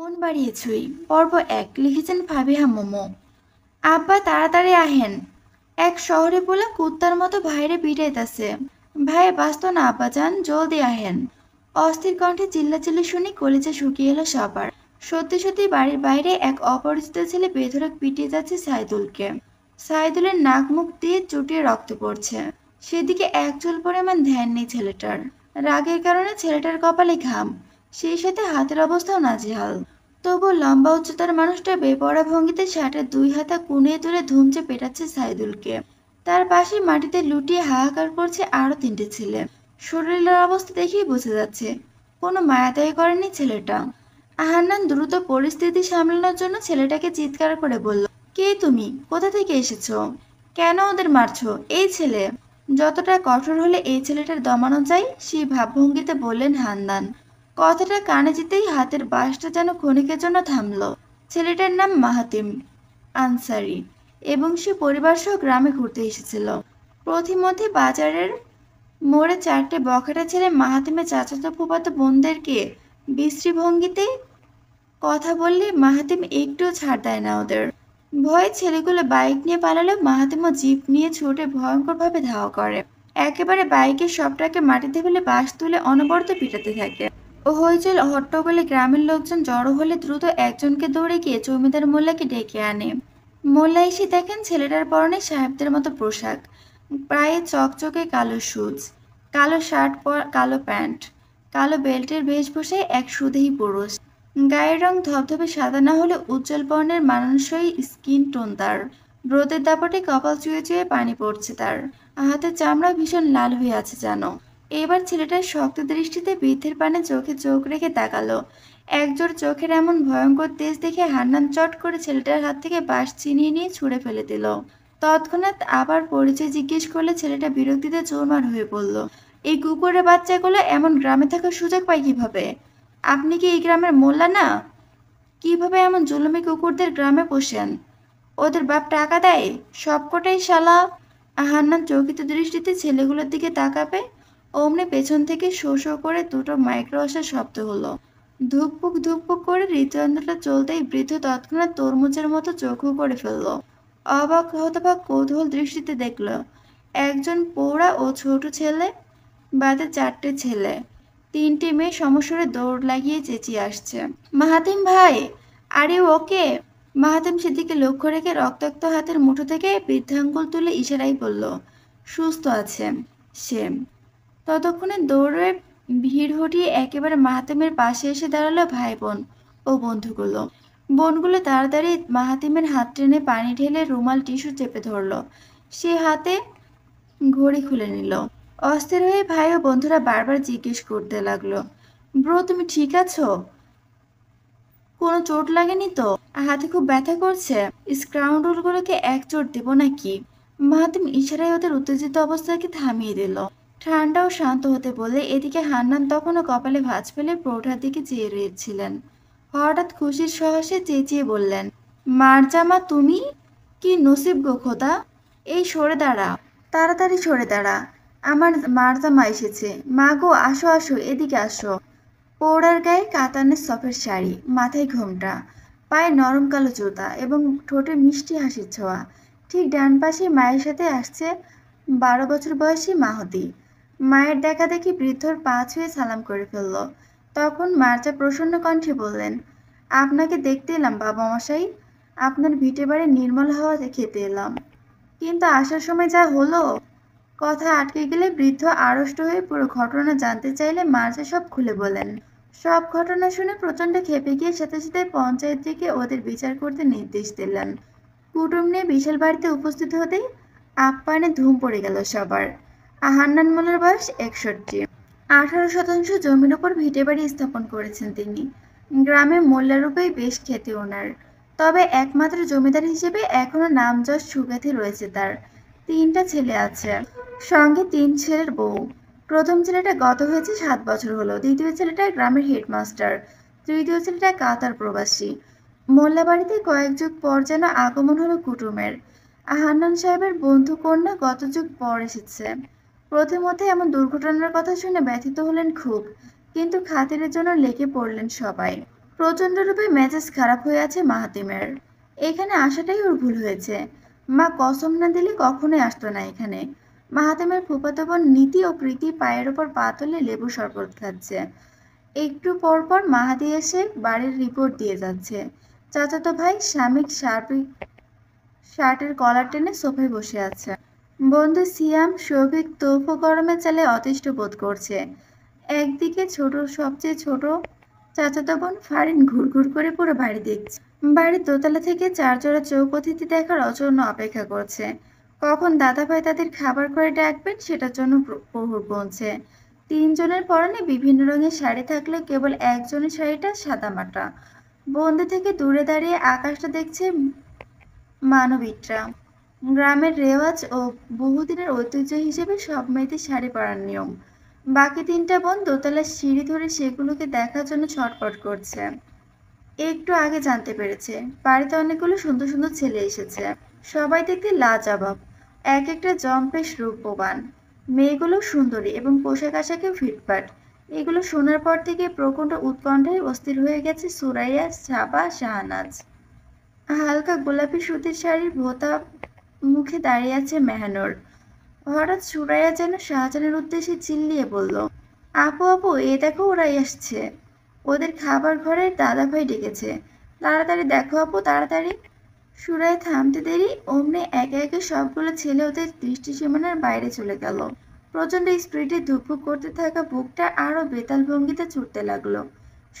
মন বাড়িয়ে ছুই পর্ব এক লিখেছেন ফাবিহা মোমো আব্বা তাড়াতাড়ি আহেন এক শহরে বলে কুত্তার মতো ভাইরে বিড়াইতাছে ভাইয়ে বাস্ত না আব্বা যান জলদি আহেন অস্থির কণ্ঠে চিল্লাচিল্লি শুনি কলিজা শুকিয়ে এলো সবার সত্যি সত্যি বাড়ির বাইরে এক অপরিচিত ছেলে বেধরক পিটিয়ে যাচ্ছে সাইদুলকে সাইদুলের নাক মুখ দিয়ে চুটিয়ে রক্ত পড়ছে সেদিকে এক চুল পরিমাণ ধ্যান নেই ছেলেটার রাগের কারণে ছেলেটার কপালে ঘাম সেই সাথে হাতের অবস্থাও নাজেহাল তবু লম্বা উচ্চতার মানুষটা বেপরা ভঙ্গিতে শার্টের দুই হাতা কুনিয়ে তুলে ধুমচে পেটাচ্ছে সাইদুলকে তার পাশে মাটিতে লুটিয়ে হাহাকার করছে আরও তিনটে ছেলে শরীরের অবস্থা দেখেই বোঝা যাচ্ছে কোনো মায়াতায় করেনি ছেলেটা আহান্নান দ্রুত পরিস্থিতি সামলানোর জন্য ছেলেটাকে চিৎকার করে বলল কে তুমি কোথা থেকে এসেছ কেন ওদের মারছো এই ছেলে যতটা কঠোর হলে এই ছেলেটার দমানো যায় সেই ভাবভঙ্গিতে বললেন হান্নান কথাটা কানে যেতেই হাতের বাসটা যেন ক্ষণিকের জন্য থামল ছেলেটার নাম মাহাতিম আনসারি এবং সে পরিবার সহ গ্রামে ঘুরতে এসেছিল প্রতিমধ্যে বাজারের মোড়ে চারটে বখাটা ছেলে মাহাতিমের চাচাতো ফুপাত বোনদেরকে বিশ্রী ভঙ্গিতে কথা বললে মাহাতিম একটু ছাড় দেয় না ওদের ভয়ে ছেলেগুলো বাইক নিয়ে পালালে মাহাতিমও জিপ নিয়ে ছুটে ভয়ঙ্করভাবে ধাওয়া করে একেবারে বাইকের সবটাকে মাটিতে ফেলে বাস তুলে অনবরত পিটাতে থাকে হইচল হট্টগোলে গ্রামের লোকজন জড়ো হলে দ্রুত একজনকে দৌড়ে গিয়ে জমিদার মোল্লাকে ডেকে আনে মোল্লা এসে দেখেন ছেলেটার পরনে সাহেবদের মতো পোশাক প্রায় চকচকে কালো শুজ কালো শার্ট কালো প্যান্ট কালো বেল্টের বেশভূষায় এক সুদেহী পুরুষ গায়ের রং ধবধবে সাদা না হলে উজ্জ্বল বর্ণের মানানসই স্কিন টোন তার রোদের দাপটে কপাল চুয়ে চুয়ে পানি পড়ছে তার হাতের চামড়া ভীষণ লাল হয়ে আছে জানো এবার ছেলেটা শক্ত দৃষ্টিতে বৃদ্ধের পানে চোখে চোখ রেখে তাকালো একজোর চোখের এমন ভয়ঙ্কর তেজ দেখে হান্নান চট করে ছেলেটার হাত থেকে বাঁশ চিনিয়ে নিয়ে ছুঁড়ে ফেলে দিল তৎক্ষণাৎ আবার পরিচয় জিজ্ঞেস করলে ছেলেটা বিরক্তিতে চোরমার হয়ে পড়ল এই কুকুরের বাচ্চাগুলো এমন গ্রামে থাকার সুযোগ পায় কিভাবে আপনি কি এই গ্রামের মোল্লা না কিভাবে এমন জুলুমি কুকুরদের গ্রামে পোষেন ওদের বাপ টাকা দেয় সবকটাই শালা হান্নান চৌকিত দৃষ্টিতে ছেলেগুলোর দিকে তাকাবে অমনি পেছন থেকে শো শো করে দুটো মাইক্রো শব্দ হলো ধুকপুক ধুকপুক করে হৃদযন্ত্রটা চলতেই বৃদ্ধ তৎক্ষণাৎ তরমুজের মতো চোখু করে ফেললো অবাক হতবাক কৌতূহল দৃষ্টিতে দেখল একজন পোড়া ও ছোট ছেলে বাদে চারটে ছেলে তিনটি মেয়ে সমস্যরে দৌড় লাগিয়ে চেঁচিয়ে আসছে মাহাতিম ভাই আরে ওকে মাহাতিম সেদিকে লক্ষ্য রেখে রক্তাক্ত হাতের মুঠো থেকে বৃদ্ধাঙ্গুল তুলে ইশারাই বলল সুস্থ আছে সে ততক্ষণে দৌড়ে ভিড় হটিয়ে একেবারে মাহাতিমের পাশে এসে দাঁড়ালো ভাই বোন ও বন্ধুগুলো বোনগুলো তাড়াতাড়ি মাহাতিমের হাত টেনে পানি ঢেলে রুমাল টিস্যু চেপে ধরল সে হাতে ঘড়ি খুলে নিল অস্থির হয়ে ভাই ও বন্ধুরা বারবার জিজ্ঞেস করতে লাগলো ব্রো তুমি ঠিক আছো কোনো চোট লাগেনি তো হাতে খুব ব্যথা করছে রোলগুলোকে এক চোট দেবো নাকি মাহাতিম ইশারায় ওদের উত্তেজিত অবস্থাকে থামিয়ে দিল ঠান্ডা ও শান্ত হতে বলে এদিকে হান্নান তখনও কপালে ভাঁজ ফেলে প্রৌঢ়ার দিকে চেয়ে রয়েছিলেন হঠাৎ খুশির সহসে চেঁচিয়ে বললেন মারজামা তুমি কি নসিব গো খোদা এই সরে দাঁড়া তাড়াতাড়ি সরে দাঁড়া আমার মারজামা এসেছে মা গো আসো আসো এদিকে আসো পৌড়ার গায়ে কাতানের সফের শাড়ি মাথায় ঘোমটা পায়ে নরম কালো জুতা এবং ঠোঁটে মিষ্টি হাসির ছোঁয়া ঠিক ডান পাশে মায়ের সাথে আসছে বারো বছর বয়সী মাহতি মায়ের দেখা দেখি বৃদ্ধর পা ছুঁয়ে সালাম করে ফেলল তখন মার্জা প্রসন্ন কণ্ঠে বললেন আপনাকে দেখতে এলাম বাবা মশাই আপনার ভিটে বাড়ি নির্মল হওয়া খেতে এলাম কিন্তু আসার সময় যা হলো কথা আটকে গেলে বৃদ্ধ আড়ষ্ট হয়ে পুরো ঘটনা জানতে চাইলে মার্জা সব খুলে বলেন সব ঘটনা শুনে প্রচণ্ড খেপে গিয়ে সাথে সাথে পঞ্চায়েত থেকে ওদের বিচার করতে নির্দেশ দিলেন কুটুম নিয়ে বিশাল বাড়িতে উপস্থিত হতেই আপ্যায়নে ধুম পড়ে গেল সবার আহান্নান মোল্লার বয়স একষট্টি আঠারো শতাংশ জমির ওপর ভিটে বাড়ি স্থাপন করেছেন তিনি গ্রামে মোল্লারূপেই বেশ খ্যাতি ওনার তবে একমাত্র জমিদার হিসেবে এখনও নাম যশ সুখ্যাতি রয়েছে তার তিনটা ছেলে আছে সঙ্গে তিন ছেলের বউ প্রথম ছেলেটা গত হয়েছে সাত বছর হলো দ্বিতীয় ছেলেটা গ্রামের হেডমাস্টার তৃতীয় ছেলেটা কাতার প্রবাসী মোল্লা বাড়িতে কয়েক যুগ পর যেন আগমন হলো কুটুমের আহান্নান সাহেবের বন্ধু কন্যা গত যুগ পর এসেছে প্রথমত এমন দুর্ঘটনার কথা শুনে ব্যথিত হলেন খুব কিন্তু খাতিরের জন্য লেগে পড়লেন সবাই প্রচণ্ডরূপে মেজাজ খারাপ হয়ে আছে মাহাতিমের এখানে আসাটাই ওর ভুল হয়েছে মা কসম না দিলে কখনোই আসতো না এখানে মাহাতিমের ফুপাতো বোন নীতি ও প্রীতি পায়ের ওপর পা তুলে লেবু শরবত খাচ্ছে একটু পর পর মাহাতি এসে বাড়ির রিপোর্ট দিয়ে যাচ্ছে চাচাতো ভাই স্বামীর শার্পিক শার্টের কলার টেনে সোফায় বসে আছে বন্ধু সিয়াম শৌভিক তৌফ গরমে চালে অতিষ্ঠ বোধ করছে একদিকে ছোট সবচেয়ে ছোট চাচাতো বোন ফারিন ঘুরঘুর করে পুরো বাড়ি দেখছে বাড়ির দোতলা থেকে চারজোড়া চৌক অতিথি দেখার অচন্য অপেক্ষা করছে কখন দাদাভাই তাদের খাবার করে ডাকবেন সেটার জন্য প্রহর গুনছে তিনজনের পরনে বিভিন্ন রঙের শাড়ি থাকলে কেবল একজনের শাড়িটা সাদামাটা বন্দি থেকে দূরে দাঁড়িয়ে আকাশটা দেখছে মানবিকরা গ্রামের রেওয়াজ ও বহুদিনের ঐতিহ্য হিসেবে সব মেয়েদের শাড়ি পরার নিয়ম বাকি তিনটা বোন দোতলার সিঁড়ি ধরে সেগুলোকে দেখার জন্য ছটপট করছে একটু আগে জানতে পেরেছে বাড়িতে অনেকগুলো সুন্দর সুন্দর ছেলে এসেছে সবাই দেখতে লাজবাব এক একটা জম্পেশ রূপবান মেয়েগুলো সুন্দরী এবং পোশাক আশাকেও ফিটফাট এগুলো শোনার পর থেকে প্রকণ্ড উৎকণ্ঠায় অস্থির হয়ে গেছে সুরাইয়া সাবা শাহনাজ হালকা গোলাপি সুতির শাড়ির ভোতা মুখে দাঁড়িয়ে আছে মেহানোর হঠাৎ সুরাইয়া যেন শাহজাহানের উদ্দেশ্যে চিল্লিয়ে বলল আপু আপু এ দেখো ওরাই আসছে ওদের খাবার ঘরে দাদাভাই ডেকেছে তাড়াতাড়ি দেখো আপু তাড়াতাড়ি সুরাই থামতে দেরি অমনি একে একে সবগুলো ছেলে ওদের দৃষ্টি সীমানার বাইরে চলে গেল প্রচণ্ড স্পিডে ধুকভুক করতে থাকা বুকটা আরও বেতাল ভঙ্গিতে ছুটতে লাগলো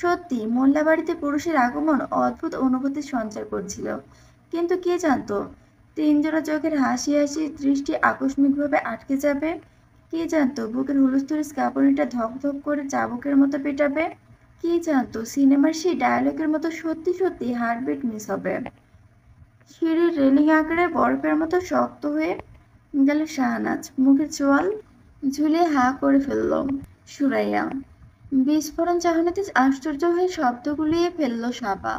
সত্যি মোল্লাবাড়িতে পুরুষের আগমন অদ্ভুত অনুভূতি সঞ্চার করছিল কিন্তু কে জানতো তিনজোড়া চোখের হাসি হাসি দৃষ্টি আকস্মিকভাবে আটকে যাবে কে জানতো বুকের হুলস্থুল স্কাপনিটা ধক ধক করে চাবুকের মতো পেটাবে কি জানতো সিনেমার সেই ডায়ালগের মতো সত্যি সত্যি হার্টবিট মিস হবে সিঁড়ির রেলিং আঁকড়ে বরফের মতো শক্ত হয়ে গেল শাহনাজ মুখের চোয়াল ঝুলে হা করে ফেলল সুরাইয়া বিস্ফোরণ চাহানাতে আশ্চর্য হয়ে শব্দ গুলিয়ে ফেলল সাবা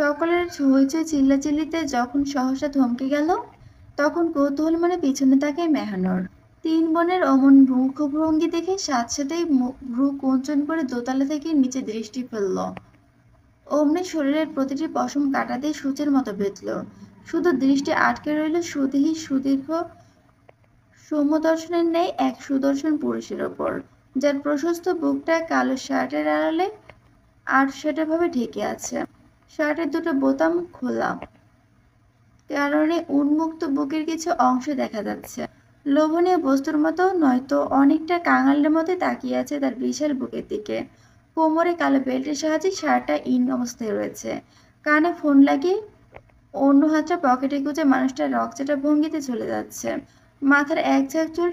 সকলের হইচই চিল্লাচিল্লিতে যখন সহসা থমকে গেল তখন কৌতূহল মানে পিছনে তাকে মেহানোর তিন বোনের অমন মুখভঙ্গি দেখে সাথে সাথেই ভ্রু কঞ্চন করে দোতলা থেকে নিচে দৃষ্টি ফেলল অমনি শরীরের প্রতিটি পশম কাটা দিয়ে সূচের মতো বেঁধল শুধু দৃষ্টি আটকে রইল সুদীহি সুদীর্ঘ সমদর্শনের নেই এক সুদর্শন পুরুষের ওপর যার প্রশস্ত বুকটা কালো শার্টের আড়ালে আট ভাবে ঢেকে আছে শার্টের দুটো বোতাম খোলা কারণে উন্মুক্ত বুকের কিছু অংশ দেখা যাচ্ছে লোভনীয় বস্তুর মতো নয়তো অনেকটা কাঙালের মতো তাকিয়ে আছে তার বিশাল বুকের দিকে কোমরে কালো বেল্টের সাহায্যে শার্টটা ইন অবস্থায় রয়েছে কানে ফোন লাগে অন্য হাতটা পকেটে গুঁজে মানুষটা রকচেটা ভঙ্গিতে চলে যাচ্ছে মাথার এক ঝাঁক চুল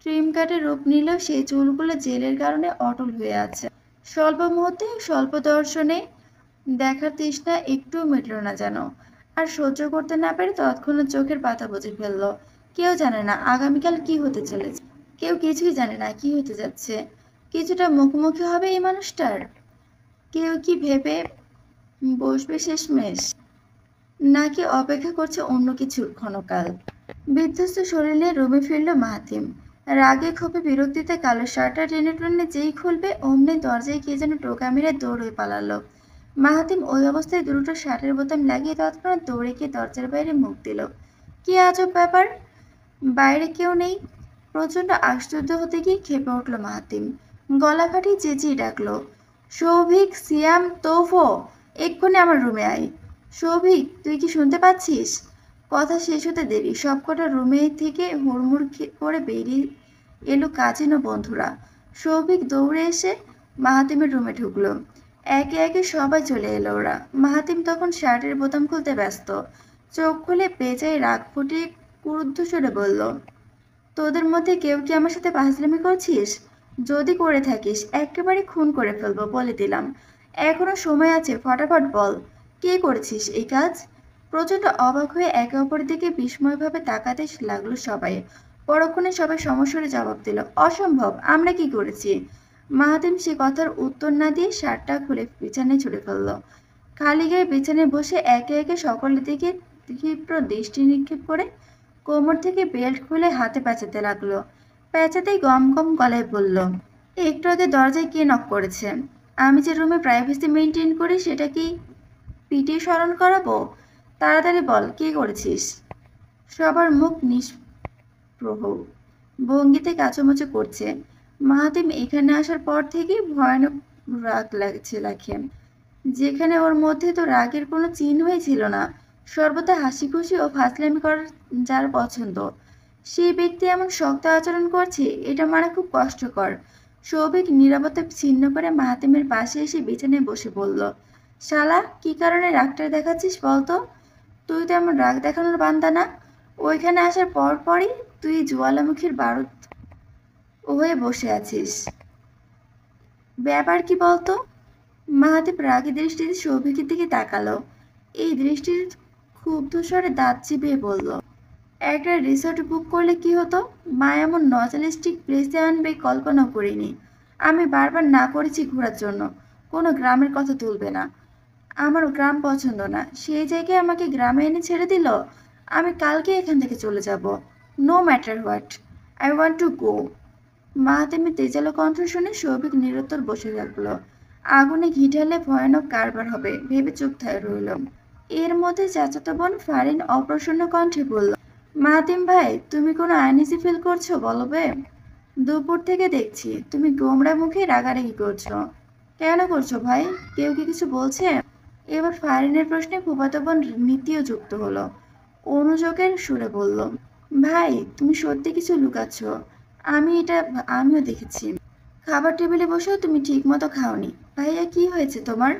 ট্রিম কাটে রূপ নিলেও সেই চুলগুলো জেলের কারণে অটল হয়ে আছে স্বল্প মুহূর্তে স্বল্প দর্শনে দেখার তৃষ্ণা একটুও মিটল না যেন আর সহ্য করতে না পেরে তৎক্ষণাৎ চোখের পাতা বুঝে ফেললো কেউ জানে না আগামীকাল কি হতে চলেছে কেউ কিছুই জানে না কি হতে যাচ্ছে কিছুটা মুখোমুখি হবে এই মানুষটার কেউ কি ভেবে বসবে শেষমেশ নাকি অপেক্ষা করছে অন্য কিছুর ক্ষণকাল বিধ্বস্ত শরীরে রুমে ফিরল মাহাতিম রাগে ক্ষোভে বিরক্তিতে কালো শার্টটা টেনে টেনে যেই খুলবে অমনি দরজায় কে যেন টোকা মেরে দৌড়ে পালালো মাহাতিম ওই অবস্থায় দুটো শার্টের বোতাম লাগিয়ে তৎক্ষণাৎ দৌড়ে গিয়ে দরজার বাইরে মুখ দিল কি আজব ব্যাপার বাইরে কেউ নেই প্রচণ্ড আশ্চর্য হতে গিয়ে খেপে উঠল মাহাতিম গলা ফাটি চেঁচিয়ে ডাকলো সৌভিক সিয়াম তোফো এক্ষুনি আমার রুমে আয় সৌভিক তুই কি শুনতে পাচ্ছিস কথা শেষ হতে দেরি সবকটা রুমে থেকে হুড়মুড় করে বেরিয়ে এলো কাজিন ও বন্ধুরা সৌভিক দৌড়ে এসে মাহাতিমের রুমে ঢুকলো একে একে সবাই চলে এলো ওরা মাহাতিম তখন শার্টের বোতাম খুলতে ব্যস্ত চোখ খুলে পেঁচায় রাগ ফুটিয়ে ক্রুদ্ধ সরে বলল তোদের মধ্যে কেউ কি আমার সাথে পাহাজলামি করছিস যদি করে থাকিস একেবারে খুন করে ফেলবো বলে দিলাম এখনও সময় আছে ফটাফট বল কে করেছিস এই কাজ প্রচণ্ড অবাক হয়ে একে অপরের দিকে বিস্ময়ভাবে তাকাতে লাগলো সবাই পরক্ষণে সবাই সমস্যার জবাব দিল অসম্ভব আমরা কি করেছি মাহাতিম সে কথার উত্তর না দিয়ে শার্টটা খুলে বিছানায় ছুড়ে ফেলল খালি গায়ে বিছানায় বসে একে একে সকলের দিকে তীব্র দৃষ্টি নিক্ষেপ করে কোমর থেকে বেল্ট খুলে হাতে প্যাঁচাতে লাগলো প্যাঁচাতেই গম গম গলায় বলল একটু আগে দরজায় কে নক করেছে আমি যে রুমে প্রাইভেসি মেনটেন করি সেটা কি পিটিয়ে স্মরণ করাবো তাড়াতাড়ি বল কে করেছিস সবার মুখ নিষ্প্রহ ভঙ্গিতে কাচুমাচু করছে মাহাতিম এখানে আসার পর থেকেই ভয়ানক রাগ লাগছে লাখে যেখানে ওর মধ্যে তো রাগের কোনো চিহ্নই ছিল না সর্বদা হাসি খুশি ও ফাসলামি করার যার পছন্দ সেই ব্যক্তি এমন শক্ত আচরণ করছে এটা মারা খুব কষ্টকর সৌভিক নিরাপত্তা ছিন্ন করে মাহাতিমের পাশে এসে বিছানায় বসে বলল শালা কি কারণে রাগটা দেখাচ্ছিস বলতো তুই তো এমন রাগ দেখানোর বান্দা না ওইখানে আসার পর পরই তুই জোয়ালামুখীর বারুদ হয়ে বসে আছিস ব্যাপার কি বলতো মাহাদেব রাগী দৃষ্টিতে সৌভিকের দিকে তাকালো এই দৃষ্টির খুব স্বরে দাঁত চিপিয়ে বলল একটা রিসর্ট বুক করলে কি হতো মা এমন নজালিস্টিক প্লেসে আনবে কল্পনা করিনি আমি বারবার না করেছি ঘোরার জন্য কোনো গ্রামের কথা তুলবে না আমার গ্রাম পছন্দ না সেই জায়গায় আমাকে গ্রামে এনে ছেড়ে দিল আমি কালকে এখান থেকে চলে যাব no matter what I want to go মাহাতেমের তেজালো কণ্ঠ শুনে শৌভিক নিরত্তর বসে গেল আগুনে ঘি ভয়ানক কারবার হবে ভেবে চুপ থায় রইল এর মধ্যে চাচাতো বোন ফারিন অপ্রসন্ন কণ্ঠে বলল মাহাতিম ভাই তুমি কোনো আইনিসি ফিল করছো বলো বে দুপুর থেকে দেখছি তুমি গোমড়া মুখে রাগারাগি করছো কেন করছো ভাই কেউ কি কিছু বলছে এবার ফারিনের প্রশ্নে ফুফাতো বোন নীতিও যুক্ত হলো অনুযোগের সুরে বলল ভাই তুমি সত্যি কিছু লুকাচ্ছ আমি এটা আমিও দেখেছি খাবার টেবিলে বসেও তুমি ঠিক মতো খাওনি ভাইয়া কি হয়েছে তোমার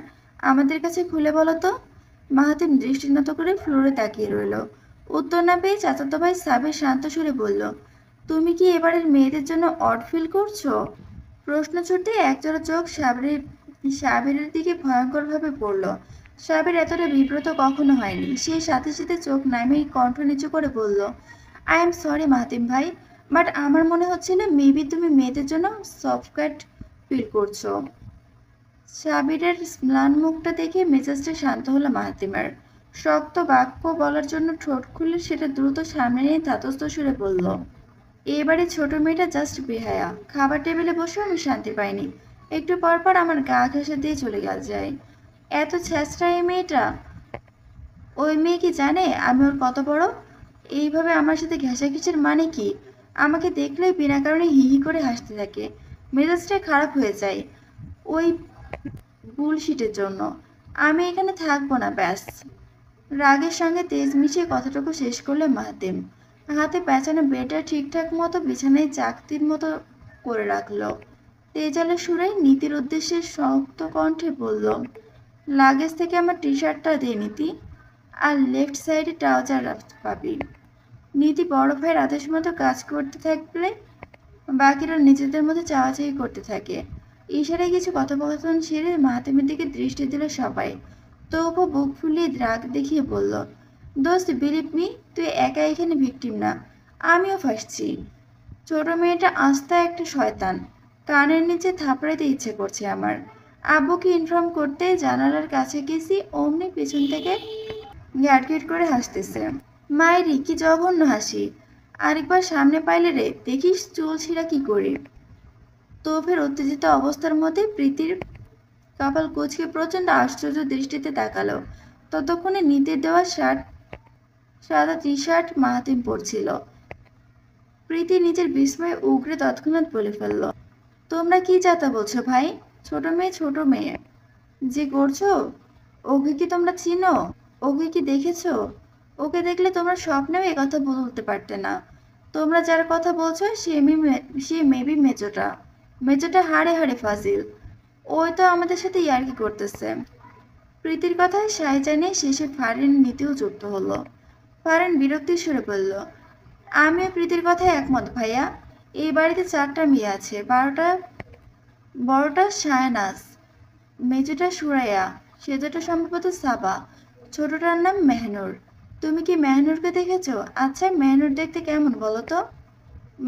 আমাদের কাছে খুলে বলো তো মাহাতিম দৃষ্টিনত করে ফ্লোরে তাকিয়ে রইল উত্তর না পেয়ে চাচাতো ভাই সাবের শান্ত সুরে বলল তুমি কি এবারের মেয়েদের জন্য অড ফিল করছো প্রশ্ন ছুটে একজোড়া চোখ সাবের সাবেরের দিকে ভয়ঙ্করভাবে পড়ল সাবের এতটা বিব্রত কখনো হয়নি সে সাথে সাথে চোখ নামে কণ্ঠ নিচু করে বলল আই এম সরি মাহাতিম ভাই বাট আমার মনে হচ্ছে না মেবি তুমি মেয়েদের জন্য সফটক্যাট ফিল করছো সাবিরের স্নান মুখটা দেখে মেজাজটা শান্ত হলো মাহাতিমার শক্ত বাক্য বলার জন্য ঠোঁট খুলে সেটা দ্রুত সামনে নিয়ে ধাতস্থ সুরে বলল এবারে ছোট মেয়েটা জাস্ট বেহায়া খাবার টেবিলে বসে আমি শান্তি পাইনি একটু পর পর আমার গা ঘেঁষে দিয়ে চলে গেল যায় এত ছ্যাঁচড়া এই মেয়েটা ওই মেয়ে কি জানে আমি ওর কত বড় এইভাবে আমার সাথে ঘেঁষাঘেঁষির মানে কি আমাকে দেখলেই বিনা কারণে হিহি করে হাসতে থাকে মেজাজটা খারাপ হয়ে যায় ওই বুলশিটের জন্য আমি এখানে থাকবো না ব্যাস রাগের সঙ্গে তেজ মিশিয়ে কথাটুকু শেষ করলে মাহাতেম হাতে পেঁচানো বেটা ঠিকঠাক মতো বিছানায় চাকতির মতো করে রাখলো তেজালের সুরে নীতির উদ্দেশ্যে শক্ত কণ্ঠে বলল লাগেজ থেকে আমার টি শার্টটা দিয়ে নীতি আর লেফট সাইডে ট্রাউজার পাবি নীতি বড় ভাইয়ের আদেশ মতো কাজ করতে থাকলে বাকিরা নিজেদের মধ্যে চাওয়াচাই করতে থাকে ইশারে কিছু কথোপকথন সেরে মাহাতেমের দিকে দৃষ্টি দিল সবাই তবু বুক ফুলিয়ে রাগ দেখিয়ে বলল দোস্ত বিলিপ মি তুই একা এখানে ভিকটিম না আমিও ফাঁসছি ছোট মেয়েটা আস্তা একটা শয়তান কানের নিচে থাপড়াইতে ইচ্ছে করছে আমার আব্বুকে ইনফর্ম করতে জানালার কাছে গেছি অমনি পেছন থেকে গ্যাটগেট করে হাসতেছে মায়েরই কি জঘন্য হাসি আরেকবার সামনে পাইলে রে দেখিস চুল ছিঁড়া কি করে তোফের উত্তেজিত অবস্থার মধ্যে প্রীতির কপাল কুচকে প্রচণ্ড আশ্চর্য দৃষ্টিতে তাকালো ততক্ষণে নিতে দেওয়া শার্ট সাদা টি শার্ট মাহাতিম পরছিল প্রীতি নিজের বিস্ময়ে উগরে তৎক্ষণাৎ বলে ফেলল তোমরা কি যাতা বলছো ভাই ছোট মেয়ে ছোট মেয়ে যে করছো ওকে কি তোমরা চিনো ওকে কি দেখেছো ওকে দেখলে তোমরা স্বপ্নেও কথা বলতে পারতে না তোমরা যার কথা বলছো সে মি সে মেবি মেজোটা মেজোটা হাড়ে হাড়ে ফাজিল ওই তো আমাদের সাথে ইয়ার্কি করতেছে প্রীতির কথায় সাই জানিয়ে শেষে ফারেন নীতিও যুক্ত হলো ফারেন বিরক্তির সুরে বলল আমিও প্রীতির কথায় একমত ভাইয়া এই বাড়িতে চারটা মেয়ে আছে বারোটা বড়টা শায়নাস মেজোটা সুরাইয়া সেজোটা সম্ভবত সাবা ছোটটার নাম মেহনুর তুমি কি মেহনুরকে দেখেছো আচ্ছা মেহনুর দেখতে কেমন বলো তো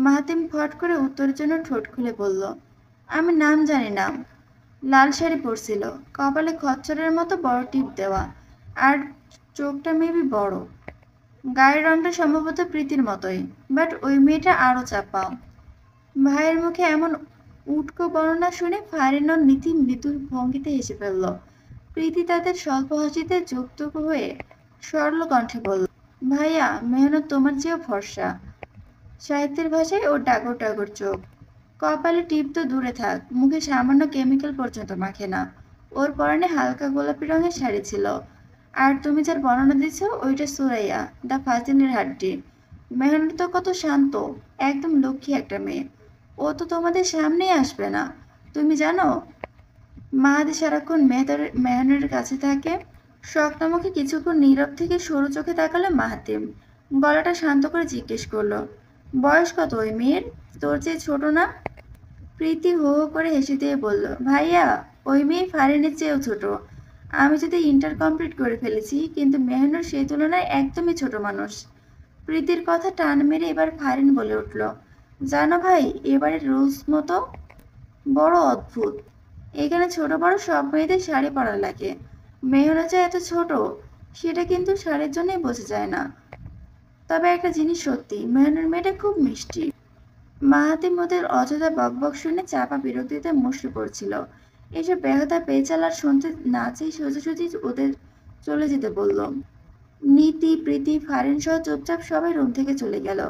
মাহাতিম ফট করে উত্তরের জন্য ঠোঁট খুলে বলল আমি নাম জানি না লাল শাড়ি পরছিল কপালে খচ্চরের মতো বড় টিপ দেওয়া আর চোখটা মেবি বড় গায়ের রঙটা সম্ভবত প্রীতির মতোই বাট ওই মেয়েটা আরও চাপাও ভাইয়ের মুখে এমন উটকো বর্ণনা শুনে ফারিনর নীতি মৃদু ভঙ্গিতে হেসে ফেলল প্রীতি তাদের স্বল্প হাসিতে যুক্ত হয়ে সরল কণ্ঠে বলল ভাইয়া মেহনত তোমার চেয়েও ভরসা সাহিত্যের ভাষায় ও ডাগর ডাগর চোখ কপালে টিপ তো দূরে থাক মুখে সামান্য কেমিক্যাল পর্যন্ত মাখে না ওর পরনে হালকা গোলাপি রঙের শাড়ি ছিল আর তুমি যার বর্ণনা দিচ্ছ ওইটা সুরাইয়া দ্য ফাজিনের হাড্ডি মেহনত তো কত শান্ত একদম লক্ষ্মী একটা মেয়ে ও তো তোমাদের সামনেই আসবে না তুমি জানো মাহাদি সারাক্ষণ মেহতার মেহনের কাছে থাকে স্বপ্নমুখে কিছুক্ষণ নীরব থেকে সরু চোখে তাকালো মাহাতিম গলাটা শান্ত করে জিজ্ঞেস করলো বয়স কত ওই মেয়ের তোর চেয়ে ছোট না প্রীতি হো হো করে হেসে দিয়ে বলল ভাইয়া ওই মেয়ে ফারিনের চেয়েও ছোট আমি যদি ইন্টার কমপ্লিট করে ফেলেছি কিন্তু মেহনুর সেই তুলনায় একদমই ছোট মানুষ প্রীতির কথা টান মেরে এবার ফারিন বলে উঠল জানো ভাই এবারে রুলস মতো বড় অদ্ভুত এখানে ছোট বড় সব মেয়েদের শাড়ি পরা লাগে মেহনা যে এত ছোট সেটা কিন্তু সারের জন্যই বোঝা যায় না তবে একটা জিনিস সত্যি মেহনার মেয়েটা খুব মিষ্টি মাহাতি মোদের অযথা বকবক শুনে চাপা বিরক্তিতে মুসড়ে পড়ছিল এসব ব্যাহতা চালার শুনতে না চেয়ে সোজাসুজি ওদের চলে যেতে বলল নীতি প্রীতি ফারেন সহ চুপচাপ সবাই রুম থেকে চলে গেল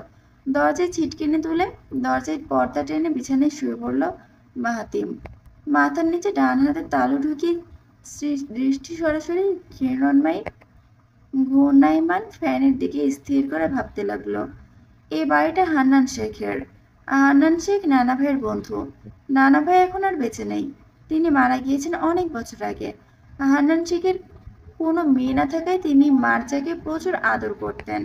দরজায় ছিটকিনে তুলে দরজায় পর্দা টেনে বিছানায় শুয়ে পড়ল মাহাতিম মাথার নিচে ডান হাতে তালু ঢুকিয়ে দৃষ্টি সরাসরি ঘৃণময় ঘূর্ণায়মান ফ্যানের দিকে স্থির করে ভাবতে লাগলো এই বাড়িটা হান্নান শেখের হান্নান শেখ নানা ভাইয়ের বন্ধু নানা ভাই এখন আর বেঁচে নেই তিনি মারা গিয়েছেন অনেক বছর আগে হান্নান শেখের কোনো মেয়ে না থাকায় তিনি মার্জাকে প্রচুর আদর করতেন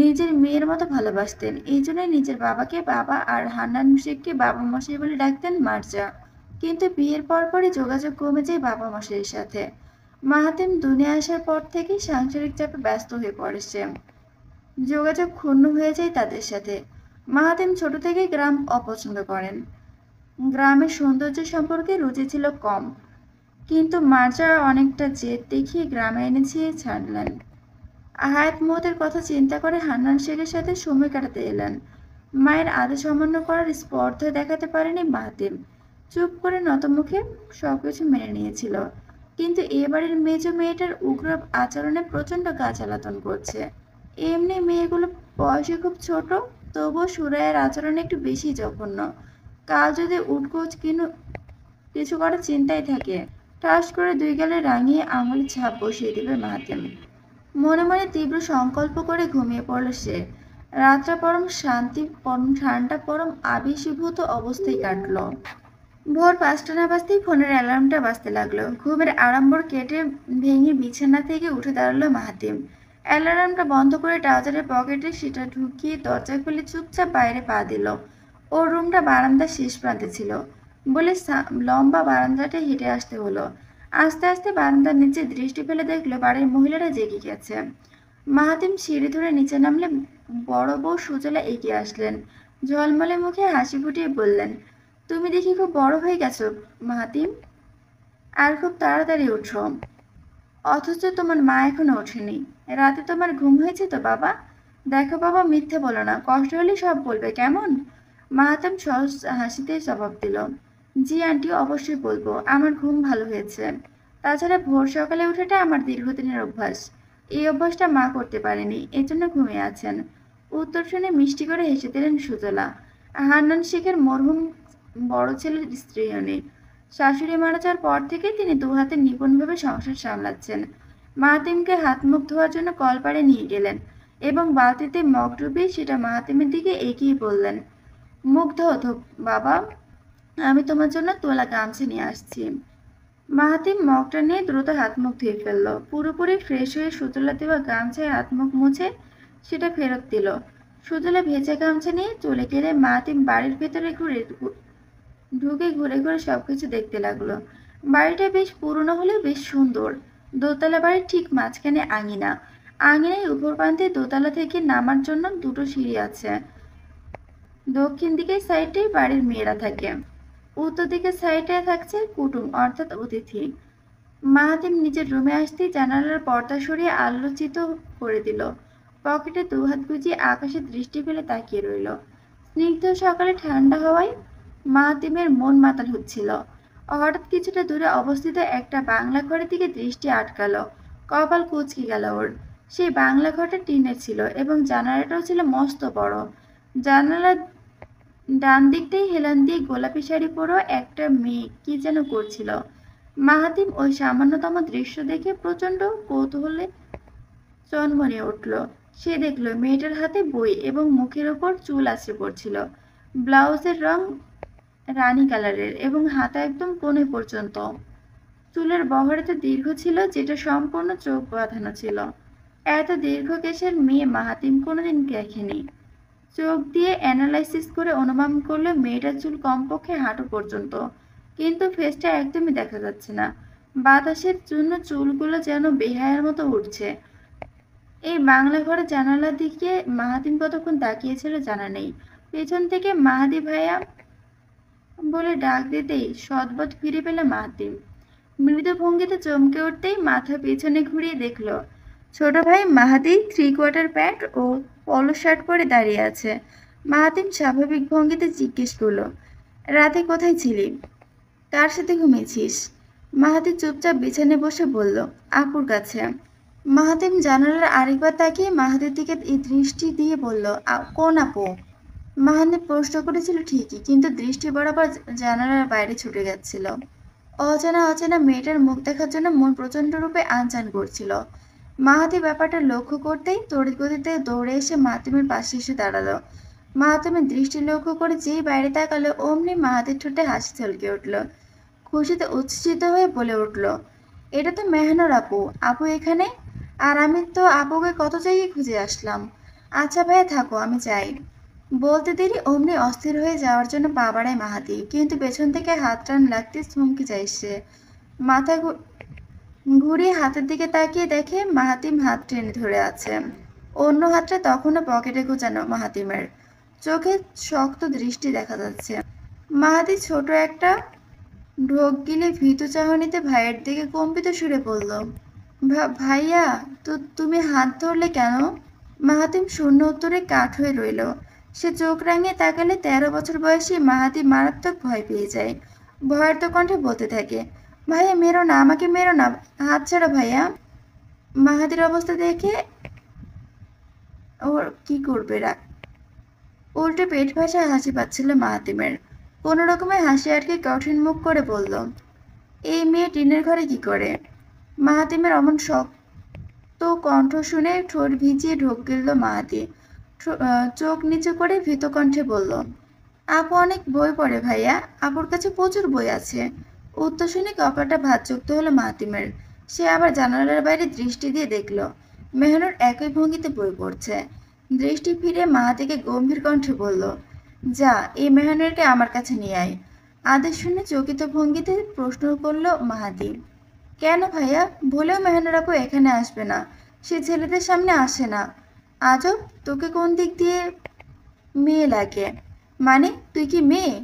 নিজের মেয়ের মতো ভালোবাসতেন এই জন্যই নিজের বাবাকে বাবা আর হান্নান শেখকে বাবা মশাই বলে ডাকতেন মার্জা কিন্তু বিয়ের পর পরই যোগাযোগ কমে যায় বাবা মশাইয়ের সাথে মাহাতিম দুনিয়া আসার পর থেকেই সাংসারিক চাপে ব্যস্ত হয়ে পড়েছে যোগাযোগ ক্ষুণ্ণ হয়ে যায় তাদের সাথে মাহাতেম ছোট থেকে গ্রাম অপছন্দ করেন গ্রামের সৌন্দর্য সম্পর্কে রুচি ছিল কম কিন্তু মার্জার অনেকটা জেদ দেখিয়ে গ্রামে এনেছে ছাড়লেন হায়াত মতের কথা চিন্তা করে হান্নান শেখের সাথে সময় কাটাতে এলেন মায়ের আদেশ অমান্য করার স্পর্ধা দেখাতে পারেনি মাহাতিম চুপ করে নত সব কিছু মেনে নিয়েছিল কিন্তু এবারের মেজ মেয়েটার উগ্র আচরণে প্রচণ্ড গাছ আলাতন করছে এমনি মেয়েগুলো বয়সে খুব ছোট তবুও সুরায়ের আচরণে একটু বেশি জঘন্য কাল যদি উঠকোচ কিনু কিছু করার চিন্তায় থাকে ঠাস করে দুই গালে রাঙিয়ে আঙুল ছাপ বসিয়ে দেবে মাহাতেম মনে মনে তীব্র সংকল্প করে ঘুমিয়ে পড়ল সে রাতটা পরম শান্তি পরম ঠান্ডা পরম আবিষীভূত অবস্থায় কাটল ভোর পাঁচটা না বাজতেই ফোনের অ্যালার্মটা বাজতে লাগলো ঘুমের আড়ম্বর কেটে ভেঙে বিছানা থেকে উঠে দাঁড়ালো মাহাতিম অ্যালার্মটা বন্ধ করে ট্রাউজারের পকেটে সেটা ঢুকিয়ে দরজা খুলে চুপচাপ বাইরে পা দিল ওর রুমটা বারান্দার শেষ প্রান্তে ছিল বলে লম্বা বারান্দাটা হেঁটে আসতে হলো আস্তে আস্তে বারান্দার নিচে দৃষ্টি ফেলে দেখলো বাড়ির মহিলারা জেগে গেছে মাহাতিম সিঁড়ি ধরে নিচে নামলে বড় বউ সুজলা এগিয়ে আসলেন ঝলমলে মুখে হাসি ফুটিয়ে বললেন তুমি দেখি খুব বড় হয়ে গেছো মাহাতিম আর খুব তাড়াতাড়ি উঠো অথচ তোমার মা এখনো ওঠেনি রাতে তোমার ঘুম হয়েছে তো বাবা দেখো বাবা মিথ্যে বলো না কষ্ট হলে সব বলবে কেমন মাহাতাম সহজ হাসিতেই জবাব দিল জি আন্টি অবশ্যই বলবো আমার ঘুম ভালো হয়েছে তাছাড়া ভোর সকালে উঠাটা আমার দীর্ঘদিনের অভ্যাস এই অভ্যাসটা মা করতে পারেনি এজন্য ঘুমিয়ে আছেন উত্তর শুনে মিষ্টি করে হেসে দিলেন সুজলা হান্নান শেখের মরহুম বড় ছেলের স্ত্রী হলেন শাশুড়ি মারা যাওয়ার পর থেকে তিনি দু হাতে নিপুণভাবে সংসার সামলাচ্ছেন মাহাতিমকে হাত মুখ ধোয়ার জন্য কলপাড়ে নিয়ে গেলেন এবং বালতিতে মগ ডুবিয়ে সেটা মাহাতিমের দিকে এগিয়ে বললেন মুগ্ধ হতো বাবা আমি তোমার জন্য তোলা গামছা নিয়ে আসছি মাহাতিম মগটা নিয়ে দ্রুত হাত মুখ ধুয়ে ফেললো পুরোপুরি ফ্রেশ হয়ে সুতলা দেওয়া গামছায় হাত মুখ মুছে সেটা ফেরত দিল সুতলা ভেজা গামছা নিয়ে চলে গেলে মাহাতিম বাড়ির ভেতরে ঘুরে ঢুকে ঘুরে ঘুরে সব কিছু দেখতে লাগলো বাড়িটা বেশ পুরনো হলেও বেশ সুন্দর দোতলা বাড়ির ঠিক মাঝখানে আঙিনা আঙিনায় উপর প্রান্তে দোতলা থেকে নামার জন্য দুটো সিঁড়ি আছে দক্ষিণ দিকের সাইডে বাড়ির মেয়েরা থাকে উত্তর দিকের সাইডে থাকছে কুটুম অর্থাৎ অতিথি মাহাতিম নিজের রুমে আসতেই জানালার পর্দা সরিয়ে আলোচিত করে দিল পকেটে দুহাত গুজিয়ে আকাশে দৃষ্টি ফেলে তাকিয়ে রইল স্নিগ্ধ সকালে ঠান্ডা হওয়ায় মাহাতিমের মন মাতাল হচ্ছিল হঠাৎ কিছুটা দূরে অবস্থিত একটা বাংলা ঘরের দিকে দৃষ্টি আটকালো কপাল কুচকে গেল ওর সেই বাংলা ঘরটা টিনের ছিল এবং জানালাটাও ছিল মস্ত বড় জানালার ডান দিকটাই হেলান দিয়ে গোলাপি শাড়ি পরেও একটা মেয়ে কি যেন করছিল মাহাতিম ওই সামান্যতম দৃশ্য দেখে প্রচণ্ড কৌতূহলে চনমনে উঠল সে দেখলো মেয়েটার হাতে বই এবং মুখের ওপর চুল আসে পড়ছিল ব্লাউজের রং রানী কালারের এবং হাতা একদম কোণে পর্যন্ত চুলের বহরেতে দীর্ঘ ছিল যেটা সম্পূর্ণ চোখ বাঁধানো ছিল এত দীর্ঘ কেশের মেয়ে মাহাতিম কোনোদিন দেখেনি চোখ দিয়ে অ্যানালাইসিস করে অনুমান করলে মেয়েটার চুল কমপক্ষে হাঁটু পর্যন্ত কিন্তু ফেসটা একদমই দেখা যাচ্ছে না বাতাসের জন্য চুলগুলো যেন বেহায়ের মতো উঠছে এই বাংলা ঘরে জানালার দিকে মাহাতিম কতক্ষণ তাকিয়েছিল জানা নেই পেছন থেকে মাহাদি ভাইয়া বলে ডাক দিতেই সদবত ফিরে পেল মাহাতিম মৃদু ভঙ্গিতে চমকে উঠতেই মাথা পেছনে ঘুরিয়ে দেখল ছোট ভাই মাহাতি থ্রি কোয়ার্টার প্যান্ট ও পলো শার্ট পরে দাঁড়িয়ে আছে মাহাতিম স্বাভাবিক ভঙ্গিতে জিজ্ঞেস করল রাতে কোথায় ছিলি তার সাথে ঘুমিয়েছিস মাহাতি চুপচাপ বিছানে বসে বলল আপুর কাছে মাহাতিম জানালার আরেকবার তাকিয়ে মাহাতির দিকে দৃষ্টি দিয়ে বলল কোন আপু মাহানদে প্রশ্ন করেছিল ঠিকই কিন্তু দৃষ্টি বরাবর জানালার বাইরে ছুটে যাচ্ছিল অচেনা অচেনা মেয়েটার মুখ দেখার জন্য মন প্রচণ্ড রূপে আনচান করছিল মাহাতি ব্যাপারটা লক্ষ্য করতেই তড়িগতিতে দৌড়ে এসে মাহাতিমের পাশে এসে দাঁড়ালো মাহাতিমের দৃষ্টি লক্ষ্য করে যেই বাইরে তাকালো অমনি মাহাতির ঠোঁটে হাসি ছলকে উঠল খুশিতে উচ্ছ্বসিত হয়ে বলে উঠল এটা তো মেহনর আপু আপু এখানে আর আমি তো আপুকে কত জায়গায় খুঁজে আসলাম আচ্ছা ভাইয়া থাকো আমি যাই বলতে দেরি অমনি অস্থির হয়ে যাওয়ার জন্য পা বাড়ায় মাহাতি কিন্তু পেছন থেকে হাত টান লাগতে চমকে যায় সে মাথা ঘুরিয়ে হাতের দিকে তাকিয়ে দেখে মাহাতিম হাত টেনে ধরে আছে অন্য হাতটা তখনও পকেটে গোচানো মাহাতিমের চোখে শক্ত দৃষ্টি দেখা যাচ্ছে মাহাতি ছোট একটা ঢোক গিলে ভীতু চাহনিতে ভাইয়ের দিকে কম্পিত সুরে পড়ল ভাইয়া তো তুমি হাত ধরলে কেন মাহাতিম শূন্য উত্তরে কাঠ হয়ে রইল সে চোখ রাঙিয়ে তাকালে তেরো বছর বয়সী মাহাতি মারাত্মক ভয় পেয়ে যায় ভয়ের তো কণ্ঠে বলতে থাকে ভাইয়া মেরো না আমাকে মেরো না হাত ছাড়া ভাইয়া মাহাতির অবস্থা দেখে ওর কি করবে রাখ উল্টে পেট ভাষায় হাসি পাচ্ছিল মাহাতিমের কোনো রকমে হাসি আটকে কঠিন মুখ করে বলল এই মেয়ে টিনের ঘরে কি করে মাহাতিমের অমন শক্ত কণ্ঠ শুনে ঠোঁট ভিজিয়ে ঢোক গেল মাহাতি চোখ নিচু করে ভীত কণ্ঠে বলল আপু অনেক বই পড়ে ভাইয়া আপুর কাছে প্রচুর বই আছে উত্তর শুনে কপাটা ভাতযুক্ত হলো মাহাতিমের সে আবার জানালার বাইরে দৃষ্টি দিয়ে দেখল মেহনুর একই ভঙ্গিতে বই পড়ছে দৃষ্টি ফিরে মাহাতিকে গম্ভীর কণ্ঠে বলল যা এই মেহনুরকে আমার কাছে নিয়ে আয় আদেশ শুনে চকিত ভঙ্গিতে প্রশ্ন করল মাহাতি কেন ভাইয়া ভুলেও মেহনুর আপু এখানে আসবে না সে ছেলেদের সামনে আসে না আজব তোকে কোন দিক দিয়ে মেয়ে লাগে মানে তুই কি মেয়ে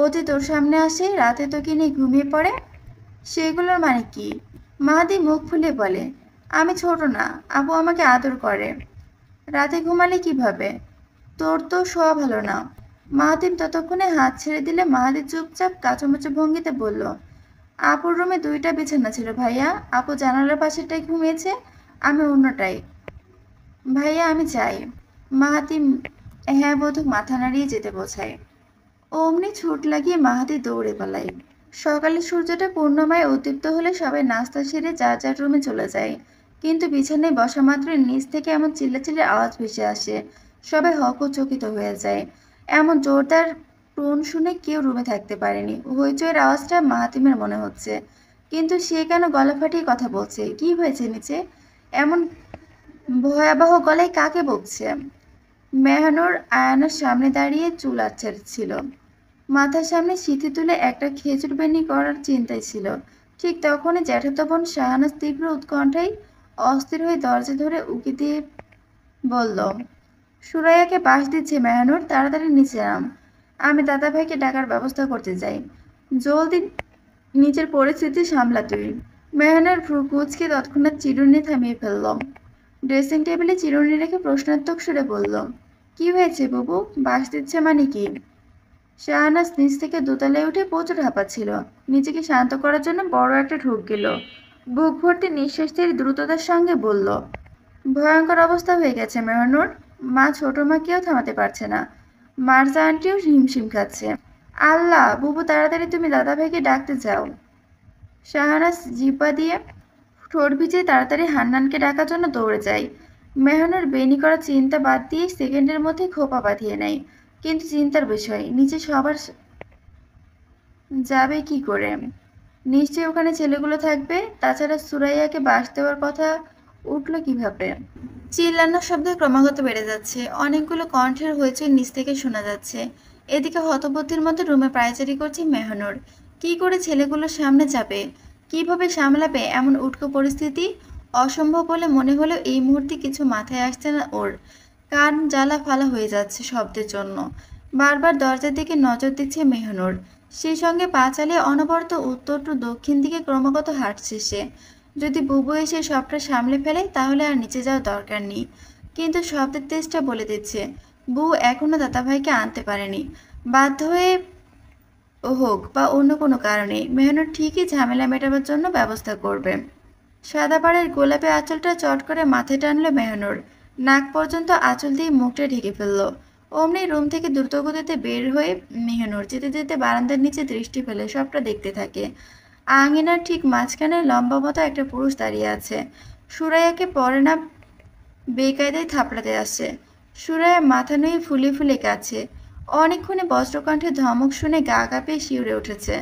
ও যে তোর সামনে আসে রাতে তোকে নিয়ে ঘুমিয়ে পড়ে সেগুলোর মানে কি মাহাদি মুখ ফুলে বলে আমি ছোট না আপু আমাকে আদর করে রাতে ঘুমালে কিভাবে তোর তো শোয়া ভালো না মাহাদিম ততক্ষণে হাত ছেড়ে দিলে মাহাদি চুপচাপ কাচুমাচু ভঙ্গিতে বলল আপুর রুমে দুইটা বিছানা ছিল ভাইয়া আপু জানালার পাশেটাই ঘুমিয়েছে আমি অন্যটাই ভাইয়া আমি যাই মাহাতি হ্যাঁ বোধহয় মাথা নাড়িয়ে যেতে বোঝায় অমনি ছুট লাগিয়ে মাহাতি দৌড়ে পালায় সকালে সূর্যটা পূর্ণমায় উদ্দীপ্ত হলে সবাই নাস্তা সেরে যা যার রুমে চলে যায় কিন্তু বিছানায় বসা মাত্র নিচ থেকে এমন চিল্লে আওয়াজ ভেসে আসে সবাই হকচকিত হয়ে যায় এমন জোরদার টোন শুনে কেউ রুমে থাকতে পারেনি হইচয়ের আওয়াজটা মাহাতিমের মনে হচ্ছে কিন্তু সে কেন গলা ফাটিয়ে কথা বলছে কি হয়েছে নিচে এমন ভয়াবহ গলায় কাকে বকছে মেহানোর আয়নার সামনে দাঁড়িয়ে চুল ছিল মাথার সামনে সিঁথি তুলে একটা খেজুর বেনি করার চিন্তায় ছিল ঠিক তখনই জ্যাঠাতো তপন শাহানাজ তীব্র উৎকণ্ঠায় অস্থির হয়ে দরজা ধরে উকি দিয়ে বলল সুরাইয়াকে বাস দিচ্ছে মেহানুর তাড়াতাড়ি নিচে নাম আমি দাদা ভাইকে ডাকার ব্যবস্থা করতে যাই জলদি নিজের পরিস্থিতি সামলা তুই মেহানার ভ্রু কুচকে তৎক্ষণাৎ চিরুনি থামিয়ে ফেললাম ড্রেসিং টেবিলে চিরুনি রেখে প্রশ্নাত্মক সুরে বলল কি হয়েছে বুবু বাস দিচ্ছে মানে কি শাহানাস নিচ থেকে দোতলায় উঠে প্রচুর হাঁপাচ্ছিল নিজেকে শান্ত করার জন্য বড় একটা ঢুক গেল বুক ভর্তি নিঃশ্বাস থেকে দ্রুততার সঙ্গে বলল ভয়ঙ্কর অবস্থা হয়ে গেছে মেহনুর মা ছোট কেউ থামাতে পারছে না মার্জা আন্টিও হিমশিম খাচ্ছে আল্লাহ বুবু তাড়াতাড়ি তুমি দাদা ভাইকে ডাকতে যাও শাহানাস জিপা দিয়ে ঠোঁট ভিজিয়ে তাড়াতাড়ি হান্নানকে ডাকার জন্য দৌড়ে যায় মেহনার বেনি করা চিন্তা বাদ দিয়ে সেকেন্ডের মধ্যে খোপা বাঁধিয়ে নেয় কিন্তু চিন্তার বিষয় নিচে সবার যাবে কি করে নিশ্চয়ই ওখানে ছেলেগুলো থাকবে তাছাড়া সুরাইয়াকে বাস দেওয়ার কথা উঠল কিভাবে চিল্লানোর শব্দ ক্রমাগত বেড়ে যাচ্ছে অনেকগুলো কণ্ঠের হয়েছে নিচ থেকে শোনা যাচ্ছে এদিকে হতবুদ্ধির মতো রুমে পায়চারি করছে মেহনুর কি করে ছেলেগুলোর সামনে যাবে কিভাবে সামলাবে এমন উটকো পরিস্থিতি অসম্ভব বলে মনে হলেও এই মুহূর্তে কিছু মাথায় আসছে না ওর কান জ্বালা ফালা হয়ে যাচ্ছে শব্দের জন্য বারবার দরজার দিকে নজর দিচ্ছে মেহনুর সেই সঙ্গে পা চালিয়ে অনবরত উত্তর টু দক্ষিণ দিকে ক্রমাগত হাঁটছে সে যদি বুবু এসে সবটা সামলে ফেলে তাহলে আর নিচে যাওয়ার দরকার নেই কিন্তু শব্দের তেজটা বলে দিচ্ছে বউ এখনও দাদাভাইকে আনতে পারেনি বাধ্য হয়ে হোক বা অন্য কোনো কারণে মেহনুর ঠিকই ঝামেলা মেটাবার জন্য ব্যবস্থা করবে সাদা পাড়ের গোলাপি আঁচলটা চট করে মাথায় টানল মেহনুর নাক পর্যন্ত আঁচল দিয়ে মুখটা ঢেকে ফেললো অমনি রুম থেকে দ্রুতগতিতে বের হয়ে মেহনুর যেতে যেতে বারান্দার নিচে দৃষ্টি ফেলে সবটা দেখতে থাকে আঙিনার ঠিক মাঝখানে লম্বা মতো একটা পুরুষ দাঁড়িয়ে আছে সুরাইয়াকে পরে না বেকায়দায় থাপড়াতে আসছে সুরাইয়া মাথা নুয়ে ফুলে ফুলে কাছে অনেকক্ষণে বজ্রকণ্ঠে ধমক শুনে গা গা পেয়ে শিউরে উঠেছে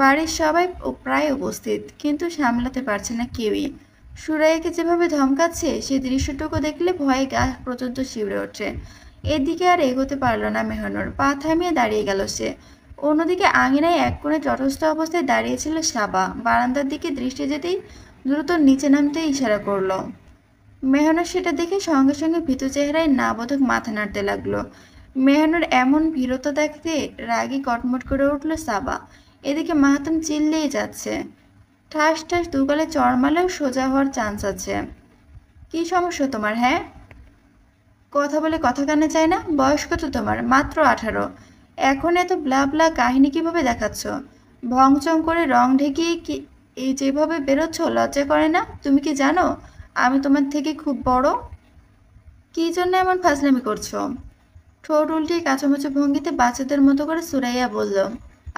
বাড়ির সবাই প্রায় উপস্থিত কিন্তু সামলাতে পারছে না কেউই সুরাইয়াকে যেভাবে ধমকাচ্ছে সেই দৃশ্যটুকু দেখলে ভয়ে গা প্রচণ্ড শিউরে ওঠে এদিকে আর এগোতে পারলো না মেহনুর পা থামিয়ে দাঁড়িয়ে গেল সে অন্যদিকে আঙিনায় এক কোণে তটস্থ অবস্থায় দাঁড়িয়েছিল সাবা বারান্দার দিকে দৃষ্টি যেতেই দ্রুত নিচে নামতে ইশারা করলো মেহনুর সেটা দেখে সঙ্গে সঙ্গে ভীতু চেহারায় নাবোধক মাথা নাড়তে লাগলো মেহানুর এমন ভীরতা দেখতে রাগি কটমট করে উঠল সাবা এদিকে মাহাতাম চিল্লেই যাচ্ছে ঠাস ঠাস দুকালে চরমালেও সোজা হওয়ার চান্স আছে কি সমস্যা তোমার হ্যাঁ কথা বলে কথা কানে চায় না বয়স্ক তো তোমার মাত্র আঠারো এখন এত ব্লা ব্লা কাহিনী কিভাবে দেখাচ্ছ ভংচং করে রং ঢেকিয়ে কি এই যেভাবে বেরোচ্ছ লজ্জা করে না তুমি কি জানো আমি তোমার থেকে খুব বড় কী জন্য এমন ফাজলামি করছো ঠোঁট উল্টিয়ে কাছামাছি ভঙ্গিতে বাচ্চাদের মতো করে সুরাইয়া বলল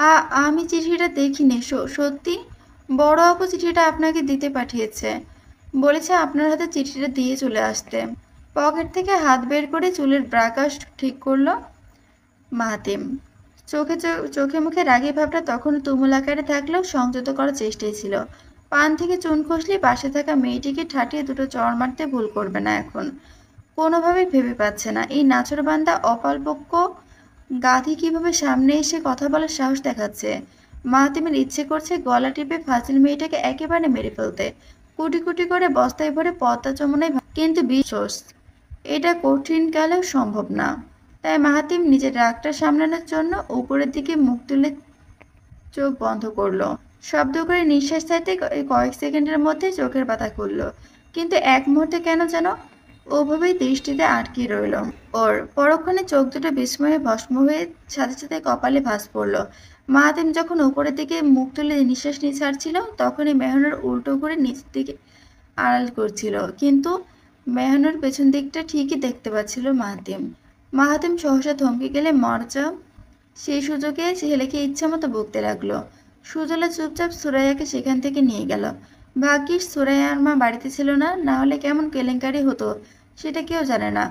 আ আমি চিঠিটা দেখিনি সত্যি বড় আপু চিঠিটা আপনাকে দিতে পাঠিয়েছে বলেছে আপনার হাতে চিঠিটা দিয়ে চলে আসতে পকেট থেকে হাত বের করে চুলের ব্রাকাশ ঠিক করলো মাহাতিম চোখে চোখে মুখে রাগি ভাবটা তখন তুমুল আকারে থাকলেও সংযত করার চেষ্টাই ছিল পান থেকে চুন খসলে পাশে থাকা মেয়েটিকে ঠাটিয়ে দুটো চড় মারতে ভুল করবে না এখন কোনোভাবেই ভেবে পাচ্ছে না এই নাচরবান্দা অপালপক্ষ গাধি কিভাবে সামনে এসে কথা বলার সাহস দেখাচ্ছে মাহাতিমের ইচ্ছে করছে গলা টিপে ফাজিল মেয়েটাকে একেবারে মেরে ফেলতে কুটি কুটি করে বস্তায় ভরে পদ্মা যমুনায় কিন্তু বিশ্বাস এটা কঠিন কালেও সম্ভব না তাই মাহাতিম নিজের রাগটা সামলানোর জন্য উপরের দিকে মুখ তুলে চোখ বন্ধ করলো শব্দ করে নিঃশ্বাস চাইতে কয়েক সেকেন্ডের মধ্যে চোখের পাতা খুললো কিন্তু এক মুহূর্তে কেন যেন ওভাবেই দৃষ্টিতে আটকে রইল ওর পরক্ষণে চোখ দুটো বিস্ময়ে ভস্ম হয়ে সাথে সাথে কপালে ভাস পড়ল মাহাতিম যখন উপরের দিকে মুখ তুলে নিঃশ্বাস নিছাড়ছিল তখন তখনই মেহনুর উল্টো করে নিচ দিকে আড়াল করছিল কিন্তু মেহনুর পেছন দিকটা ঠিকই দেখতে পাচ্ছিল মাহাতিম মাহাতিম সহসা থমকে গেলে মরচা সেই সুযোগে ছেলেকে মতো বকতে লাগলো সুজলা চুপচাপ সুরাইয়াকে সেখান থেকে নিয়ে গেল ভাগ্যিস সুরাইয়ার মা বাড়িতে ছিল না না হলে কেমন কেলেঙ্কারি হতো সেটা কেউ জানে না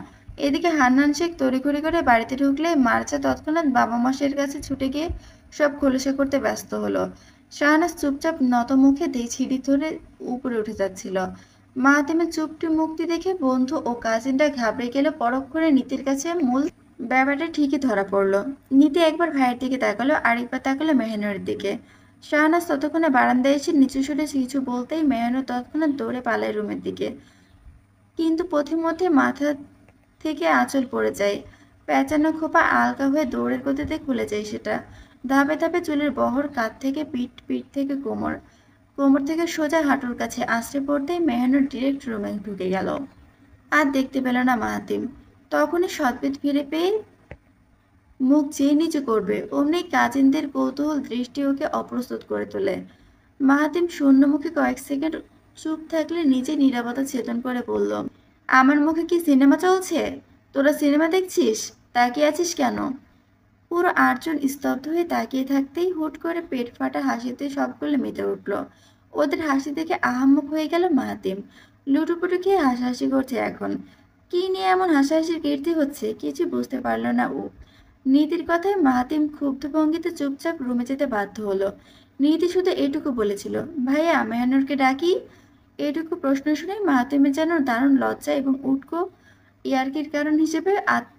এদিকে হান্নান শেখ তড়িঘড়ি করে বাড়িতে ঢুকলে মার্চা তৎক্ষণাৎ বাবা মাসের কাছে ছুটে গিয়ে সব খোলসা করতে ব্যস্ত হলো শাহনাজ চুপচাপ নত মুখে দেই ছিঁড়ি ধরে উপরে উঠে যাচ্ছিল মাহাতেমের চুপটি মুক্তি দেখে বন্ধু ও কাজিনটা ঘাবড়ে গেলে পরক্ষণে নীতির কাছে মূল ব্যাপারটা ঠিকই ধরা পড়লো নীতি একবার ভাইয়ের দিকে তাকালো আরেকবার তাকালো মেহেনের দিকে শাহনাজ ততক্ষণে বারান্দায় এসে নিচু সরে কিছু বলতেই মেয়ানো তৎক্ষণাৎ দৌড়ে পালায় রুমের দিকে কিন্তু পথিমধ্যে মাথা থেকে আঁচল পড়ে যায় প্যাঁচানো খোপা আলগা হয়ে দৌড়ের গতিতে খুলে যায় সেটা ধাপে ধাপে চুলের বহর কাত থেকে পিঠ পিঠ থেকে কোমর কোমর থেকে সোজা হাঁটুর কাছে আশ্রে পড়তেই মেহানোর ডিরেক্ট রুমে ঢুকে গেল আর দেখতে পেল না মাহাতিম তখনই সদ্বিত ফিরে পেয়ে মুখ চেয়ে নিচে করবে অমনি কাজিনদের কৌতূহল দৃষ্টি ওকে অপ্রস্তুত করে তোলে মাহাতিম শূন্য মুখে কয়েক সেকেন্ড চুপ থাকলে নিজে নিরাপত্তা চেতন করে বলল আমার মুখে কি সিনেমা চলছে তোরা সিনেমা দেখছিস তাকিয়ে আছিস কেন পুরো আটজন স্তব্ধ হয়ে তাকিয়ে থাকতেই হুট করে পেট ফাটা হাসিতে সবগুলো মেতে উঠল ওদের হাসি দেখে আহাম্মক হয়ে গেল মাহাতিম লুটুপুটু খেয়ে হাসাহাসি করছে এখন কি নিয়ে এমন হাসাহাসির কীর্তি হচ্ছে কিছু বুঝতে পারল না ও নীতির কথায় মাহাতিম ক্ষুব্ধ ভঙ্গিতে চুপচাপ রুমে যেতে বাধ্য হলো নীতি শুধু এটুকু বলেছিল ভাইয়া মেহানুরকে ডাকি এটুকু প্রশ্ন শুনে মাহাতিমের যেন দারুণ লজ্জা এবং উটকো ইয়ার্কির কারণ হিসেবে আত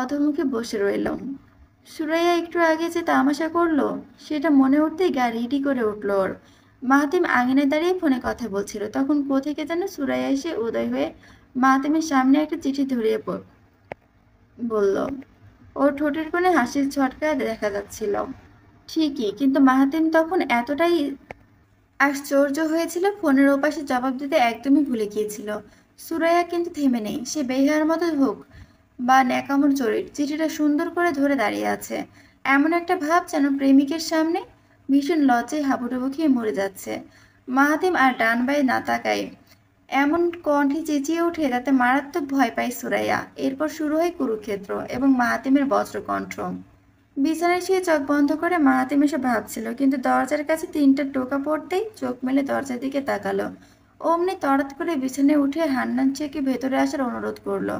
অধমুখে বসে রইল সুরাইয়া একটু আগে যে তামাশা করলো সেটা মনে উঠতেই গা রিডি করে উঠল ওর মাহাতিম আঙিনায় দাঁড়িয়ে ফোনে কথা বলছিল তখন কোথেকে যেন সুরাইয়া এসে উদয় হয়ে মাহাতিমের সামনে একটা চিঠি ধরিয়ে পড় বলল ওর ঠোঁটের কোণে হাসির ছটকা দেখা যাচ্ছিল ঠিকই কিন্তু মাহাতিম তখন এতটাই আশ্চর্য হয়েছিল ফোনের ওপাশে জবাব দিতে একদমই ভুলে গিয়েছিল সুরাইয়া কিন্তু থেমে নেই সে বেহার মতো হোক বা ন্যাকামোর চরিত চিঠিটা সুন্দর করে ধরে দাঁড়িয়ে আছে এমন একটা ভাব যেন প্রেমিকের সামনে ভীষণ লজ্জায় হাবুডুবু খেয়ে মরে যাচ্ছে মাহাতিম আর ডান বাই না তাকায় এমন কণ্ঠে চেঁচিয়ে ওঠে তাতে মারাত্মক ভয় পায় সুরাইয়া এরপর শুরু হয় কুরুক্ষেত্র এবং মাহাতিমের বজ্রকণ্ঠ বিছানায় শুয়ে চোখ বন্ধ করে মাহাতিম এসে ভাবছিল কিন্তু দরজার কাছে তিনটা টোকা পড়তেই চোখ মেলে দরজার দিকে তাকালো অমনি তরাত করে বিছানায় উঠে হান্নান শেখকে ভেতরে আসার অনুরোধ করলো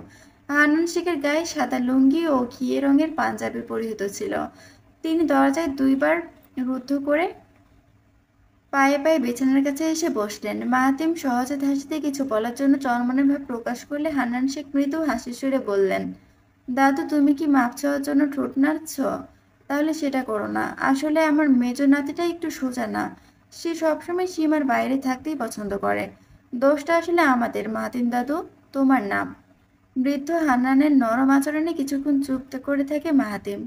হান্নান শেখের গায়ে সাদা লুঙ্গি ও ঘিয়ে রঙের পাঞ্জাবি পরিহিত ছিল তিনি দরজায় দুইবার রুদ্ধ করে পায়ে পায়ে বিছানার কাছে এসে বসলেন মাহাতিম সহজে হাসিতে কিছু বলার জন্য চরমনের ভাব প্রকাশ করলে হানান শেখ মৃদু হাসি সুরে বললেন দাদু তুমি কি মাপ চাওয়ার জন্য ঠোঁট নাড়ছ তাহলে সেটা করো না আসলে আমার মেজ নাতিটা একটু সোজা না সে সবসময় সীমার বাইরে থাকতেই পছন্দ করে দোষটা আসলে আমাদের মাহাতিম দাদু তোমার নাম বৃদ্ধ হানানের নরম আচরণে কিছুক্ষণ চুপ করে থাকে মাহাতিম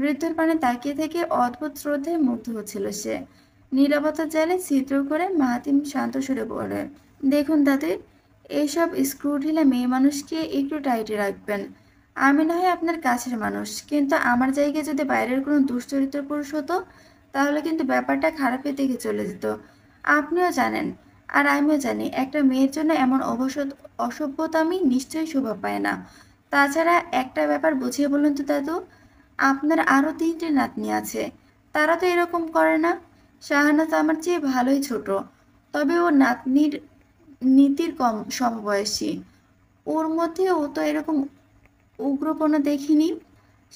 বৃদ্ধর পানে তাকিয়ে থেকে অদ্ভুত শ্রদ্ধায় মুগ্ধ হচ্ছিল সে নিরাপত্তা জালে ছিদ্র করে মাহাতিম শান্ত সুরে বললেন দেখুন দাদি এইসব স্ক্রু ঢিলে মেয়ে মানুষকে একটু টাইটে রাখবেন আমি না হয় আপনার কাছের মানুষ কিন্তু আমার জায়গায় যদি বাইরের কোনো দুশ্চরিত্র পুরুষ হতো তাহলে কিন্তু ব্যাপারটা খারাপের দিকে চলে যেত আপনিও জানেন আর আমিও জানি একটা মেয়ের জন্য এমন অবসত আমি নিশ্চয়ই শোভা পায় না তাছাড়া একটা ব্যাপার বুঝিয়ে বলুন তো দাদু আপনার আরও তিনটে নাতনি আছে তারা তো এরকম করে না তো আমার চেয়ে ভালোই ছোট তবে ও নাতনির নীতির কম সমবয়সী ওর মধ্যে ও তো এরকম কোনো দেখিনি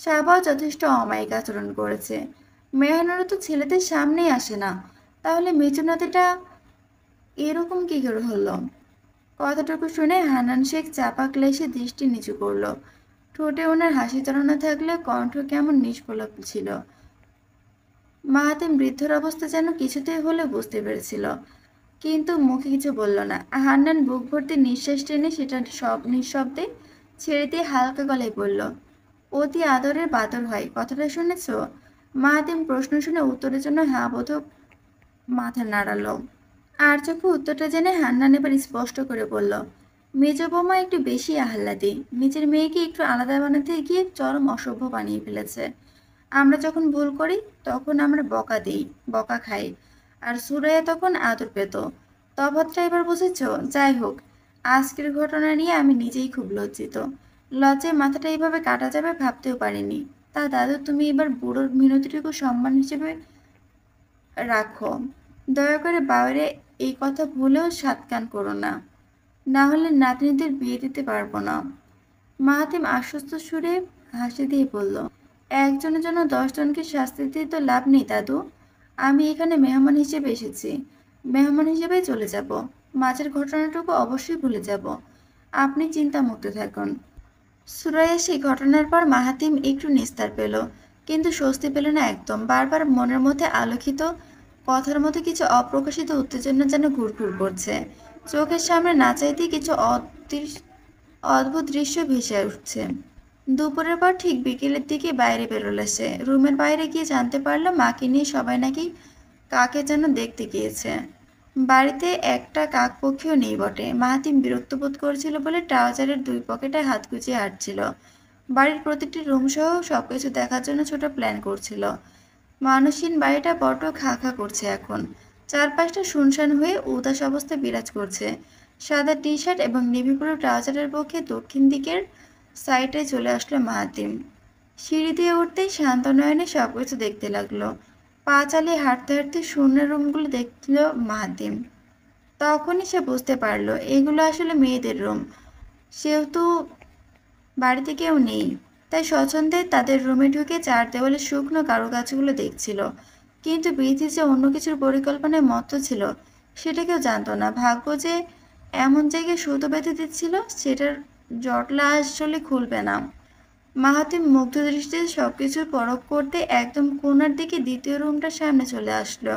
সাবাও যথেষ্ট অমায়িক আচরণ করেছে মেহানোরা তো ছেলেদের সামনেই আসে না তাহলে মেচুনাতিটা এরকম কী করে হলো কথাটুকু শুনে হানান শেখ চাপা ক্লেশে দৃষ্টি নিচু করলো ঠোঁটে ওনার হাসি চালনা থাকলে কণ্ঠ কেমন নিষ্পলক ছিল মাহাতেম বৃদ্ধর অবস্থা যেন কিছুতেই হলেও বুঝতে পেরেছিল কিন্তু মুখে কিছু বলল না হান্নান বুক ভর্তি নিঃশ্বাস টেনে সেটা সব নিঃশব্দে ছেড়ে দিয়ে হালকা গলায় বলল অতি আদরের বাদর হয় কথাটা শুনেছ হাতিম প্রশ্ন শুনে উত্তরের জন্য হ্যাঁ বোধক মাথা নাড়ালো আর চোখে উত্তরটা জেনে হান্নান এবার স্পষ্ট করে বলল মেজ বৌমা একটু বেশি আহ্লাদি নিজের মেয়েকে একটু আলাদা বানাতে গিয়ে চরম অসভ্য বানিয়ে ফেলেছে আমরা যখন ভুল করি তখন আমরা বকা দিই বকা খাই আর সুরাইয়া তখন আদর পেত তফাতটা এবার বুঝেছ যাই হোক আজকের ঘটনা নিয়ে আমি নিজেই খুব লজ্জিত লজ্জায় মাথাটা এইভাবে কাটা যাবে ভাবতেও পারিনি তা দাদু তুমি এবার বুড়োর মিনতিটুকু সম্মান হিসেবে রাখো দয়া করে বাইরে এই কথা ভুলেও সাতকান করো না না হলে নাতনিদের বিয়ে দিতে পারবো না মাহাতিম আশ্বস্ত সুরে হাসি দিয়ে বলল একজনের জন্য দশজনকে শাস্তি দিয়ে তো লাভ নেই দাদু আমি এখানে মেহমান হিসেবে এসেছি মেহমান হিসেবে চলে যাব মাঝের ঘটনাটুকু অবশ্যই ভুলে যাব আপনি চিন্তামুক্ত থাকুন সুরাইয়া সেই ঘটনার পর মাহাতিম একটু নিস্তার পেল কিন্তু স্বস্তি পেল না একদম বারবার মনের মধ্যে আলোকিত কথার মধ্যে কিছু অপ্রকাশিত উত্তেজনা যেন ঘুরঘুর করছে চোখের সামনে না চাইতে কিছু অদৃশ অদ্ভুত দৃশ্য ভেসে উঠছে দুপুরের পর ঠিক বিকেলের দিকে বাইরে বেরোলো সে রুমের বাইরে গিয়ে জানতে পারলো মাকে নিয়ে সবাই নাকি কাকে যেন দেখতে গিয়েছে বাড়িতে একটা কাক পক্ষেও নেই বটে মাহাতিম বিরক্ত বোধ করেছিল বলে ট্রাউজারের দুই পকেটে হাত গুছিয়ে হাঁটছিল বাড়ির প্রতিটি রুম সহ সব কিছু দেখার জন্য ছোট প্ল্যান করছিল মানুষহীন বাড়িটা বড্ড খা খা করছে এখন চারপাশটা শুনশান হয়ে উদাস অবস্থায় বিরাজ করছে সাদা টি শার্ট এবং নেভি ব্লু ট্রাউজারের পক্ষে দক্ষিণ দিকের সাইটে চলে আসলো মাহাতিম সিঁড়ি দিয়ে উঠতেই শান্ত নয়নে সব কিছু দেখতে লাগলো পা চালিয়ে হাঁটতে হাঁটতে শূন্য রুমগুলো দেখল মাহাতিম তখনই সে বুঝতে পারলো এগুলো আসলে মেয়েদের রুম সেহেতু বাড়িতে কেউ নেই তাই স্বচ্ছন্দে তাদের রুমে ঢুকে চার দেওয়ালে শুকনো গাছগুলো দেখছিল কিন্তু বিধি যে অন্য কিছুর পরিকল্পনায় মত ছিল সেটা কেউ জানতো না ভাগ্য যে এমন জায়গায় সুতো বেঁধে দিচ্ছিল সেটার জটলা আসলে খুলবে না মাহাতিম মুগ্ধ দৃষ্টিতে সব কিছু পরখ করতে একদম কোনার দিকে দ্বিতীয় রুমটার সামনে চলে আসলো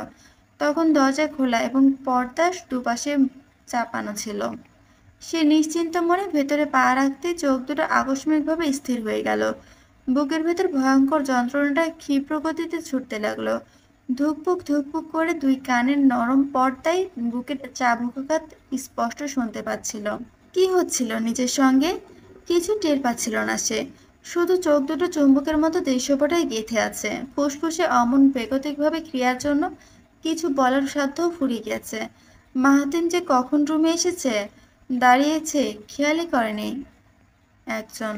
তখন দরজা খোলা এবং পর্দা দুপাশে চাপানো ছিল সে নিশ্চিন্ত মনে ভেতরে পা রাখতে চোখ দুটো আকস্মিকভাবে স্থির হয়ে গেল বুকের ভেতর ভয়ঙ্কর যন্ত্রণাটা ক্ষিপ্র গতিতে ছুটতে লাগলো ধুকপুক ধুকপুক করে দুই কানের নরম পর্দায় বুকের চাবুকাত স্পষ্ট শুনতে পাচ্ছিল কি হচ্ছিল নিজের সঙ্গে কিছু টের পাচ্ছিল না সে শুধু চোখ দুটো চুম্বকের মতো দৃশ্যপটাই গেঁথে আছে ফুসফুসে অমন বেগতিকভাবে ক্রিয়ার জন্য কিছু বলার সাধ্য ফুরিয়ে গেছে মাহাতিম যে কখন রুমে এসেছে দাঁড়িয়েছে খেয়ালই করেনি একজন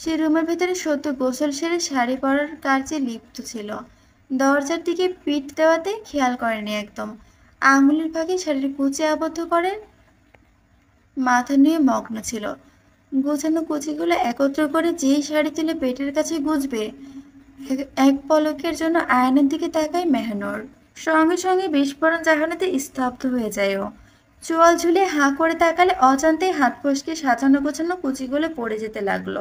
সে রুমের ভেতরে সদ্য গোসল সেরে শাড়ি পরার কার্যে লিপ্ত ছিল দরজার দিকে পিঠ দেওয়াতে খেয়াল করেনি একদম আঙুলের ফাঁকে শাড়ির কুচে আবদ্ধ করেন মাথা নিয়ে মগ্ন ছিল গোছানো কুচিগুলো একত্র করে যে শাড়ি তুলে পেটের কাছে গুজবে এক পলকের জন্য আয়নের দিকে তাকায় মেহনর সঙ্গে সঙ্গে বিস্ফোরণ জাহানাতে স্তব্ধ হয়ে যায়ও চোয়াল ঝুলে হাঁ করে তাকালে অজান্তে হাত ফসকে সাজানো গোছানো কুচিগুলো পড়ে যেতে লাগলো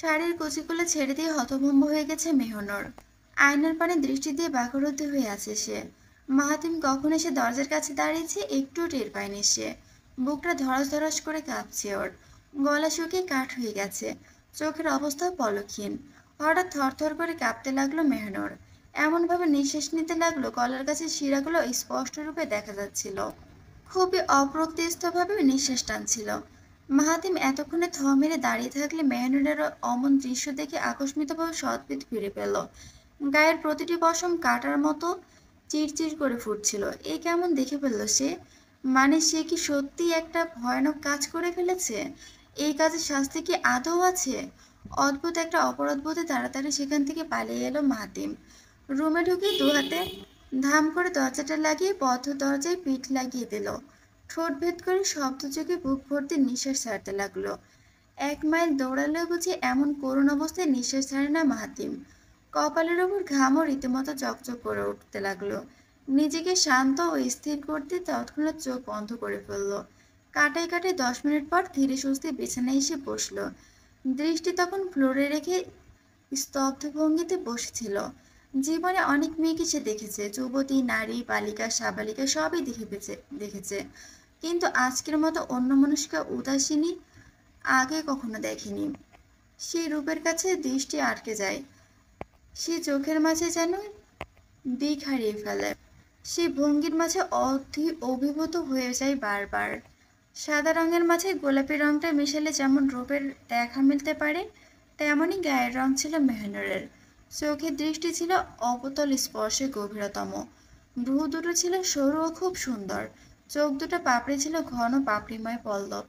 শাড়ির কুচিগুলো ছেড়ে দিয়ে হতভম্ব হয়ে গেছে মেহনর আয়নার পানে দৃষ্টি দিয়ে বাকরুদ্ধ হয়ে আছে সে মাহাতিম কখন এসে দরজার কাছে দাঁড়িয়েছে একটু টের পায়নি সে বুকটা ধরাস ধরস করে কাঁপছে ওর গলা শুকিয়ে কাঠ হয়ে গেছে চোখের অবস্থা পলক্ষীন হঠাৎ থরথর করে কাঁপতে লাগলো মেহনোর এমনভাবে নিঃশ্বাস নিতে লাগলো গলার কাছে শিরাগুলো স্পষ্ট রূপে দেখা যাচ্ছিল খুবই অপ্রতিষ্ঠভাবে নিঃশ্বাস টানছিল মাহাতিম এতক্ষণে থ মেরে দাঁড়িয়ে থাকলে মেহনুরের অমন দৃশ্য দেখে আকস্মিতভাবে সৎপিত ফিরে পেল গায়ের প্রতিটি পশম কাটার মতো চিরচির করে ফুটছিল এ কেমন দেখে ফেললো সে মানে সে কি সত্যি একটা ভয়ানক কাজ করে ফেলেছে এই কাজের শাস্তি কি আদৌ আছে অদ্ভুত একটা অপরাধ বোধে তাড়াতাড়ি সেখান থেকে পালিয়ে এলো মাহাতিম রুমে ঢুকে দু হাতে ধাম করে দরজাটা লাগিয়ে পথ দরজায় পিঠ লাগিয়ে দিল ঠোঁট ভেদ করে শব্দ চোখে বুক ভর্তি নিঃশ্বাস ছাড়তে লাগলো এক মাইল দৌড়ালে বুঝি এমন করুণ অবস্থায় নিঃশ্বাস ছাড়ে না মাহাতিম কপালের ওপর ঘামও রীতিমতো চকচক করে উঠতে লাগলো নিজেকে শান্ত ও স্থির করতে তৎক্ষণাৎ চোখ বন্ধ করে ফেললো কাটাই কাটে দশ মিনিট পর ধীরে সুস্থে বিছানায় এসে বসল দৃষ্টি তখন ফ্লোরে রেখে স্তব্ধ ভঙ্গিতে বসেছিল জীবনে অনেক মেয়েকে সে দেখেছে যুবতী নারী বালিকা সাবালিকা সবই দেখেছে দেখেছে কিন্তু আজকের মতো অন্য মানুষকে উদাসীনী আগে কখনো দেখেনি সেই রূপের কাছে দৃষ্টি আটকে যায় সে চোখের মাঝে যেন দিক হারিয়ে ফেলে সে ভঙ্গির মাঝে অধি অভিভূত হয়ে যায় বারবার সাদা রঙের মাঝে গোলাপি রঙটা মিশালে যেমন রূপের দেখা মিলতে পারে তেমনই গায়ের রং ছিল মেহনুরের চোখের দৃষ্টি ছিল অবতল স্পর্শে গভীরতম ভ্রু দুটো ছিল সরু ও খুব সুন্দর চোখ দুটো পাপড়ি ছিল ঘন পাপড়িময় পল্লব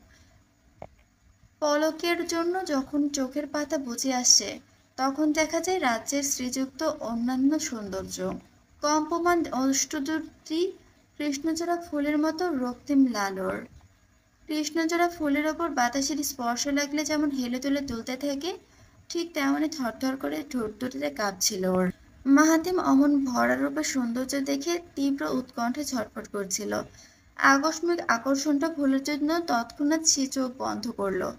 পলকের জন্য যখন চোখের পাতা বুঝে আসছে তখন দেখা যায় রাজ্যের শ্রীযুক্ত অন্যান্য সৌন্দর্য কম্পমান অষ্টদূর্তি কৃষ্ণচূড়া ফুলের মতো রক্তিম লালর কৃষ্ণচূড়া ফুলের ওপর বাতাসের স্পর্শ লাগলে যেমন হেলে তুলে তুলতে থাকে ঠিক তেমনি থরথর করে ঠোঁট কাঁপছিল ওর মাহাতিম অমন ভরারূপে সৌন্দর্য দেখে তীব্র উৎকণ্ঠে ছটফট করছিল আকস্মিক আকর্ষণটা ফুলের জন্য তৎক্ষণাৎ সে চোখ বন্ধ করলো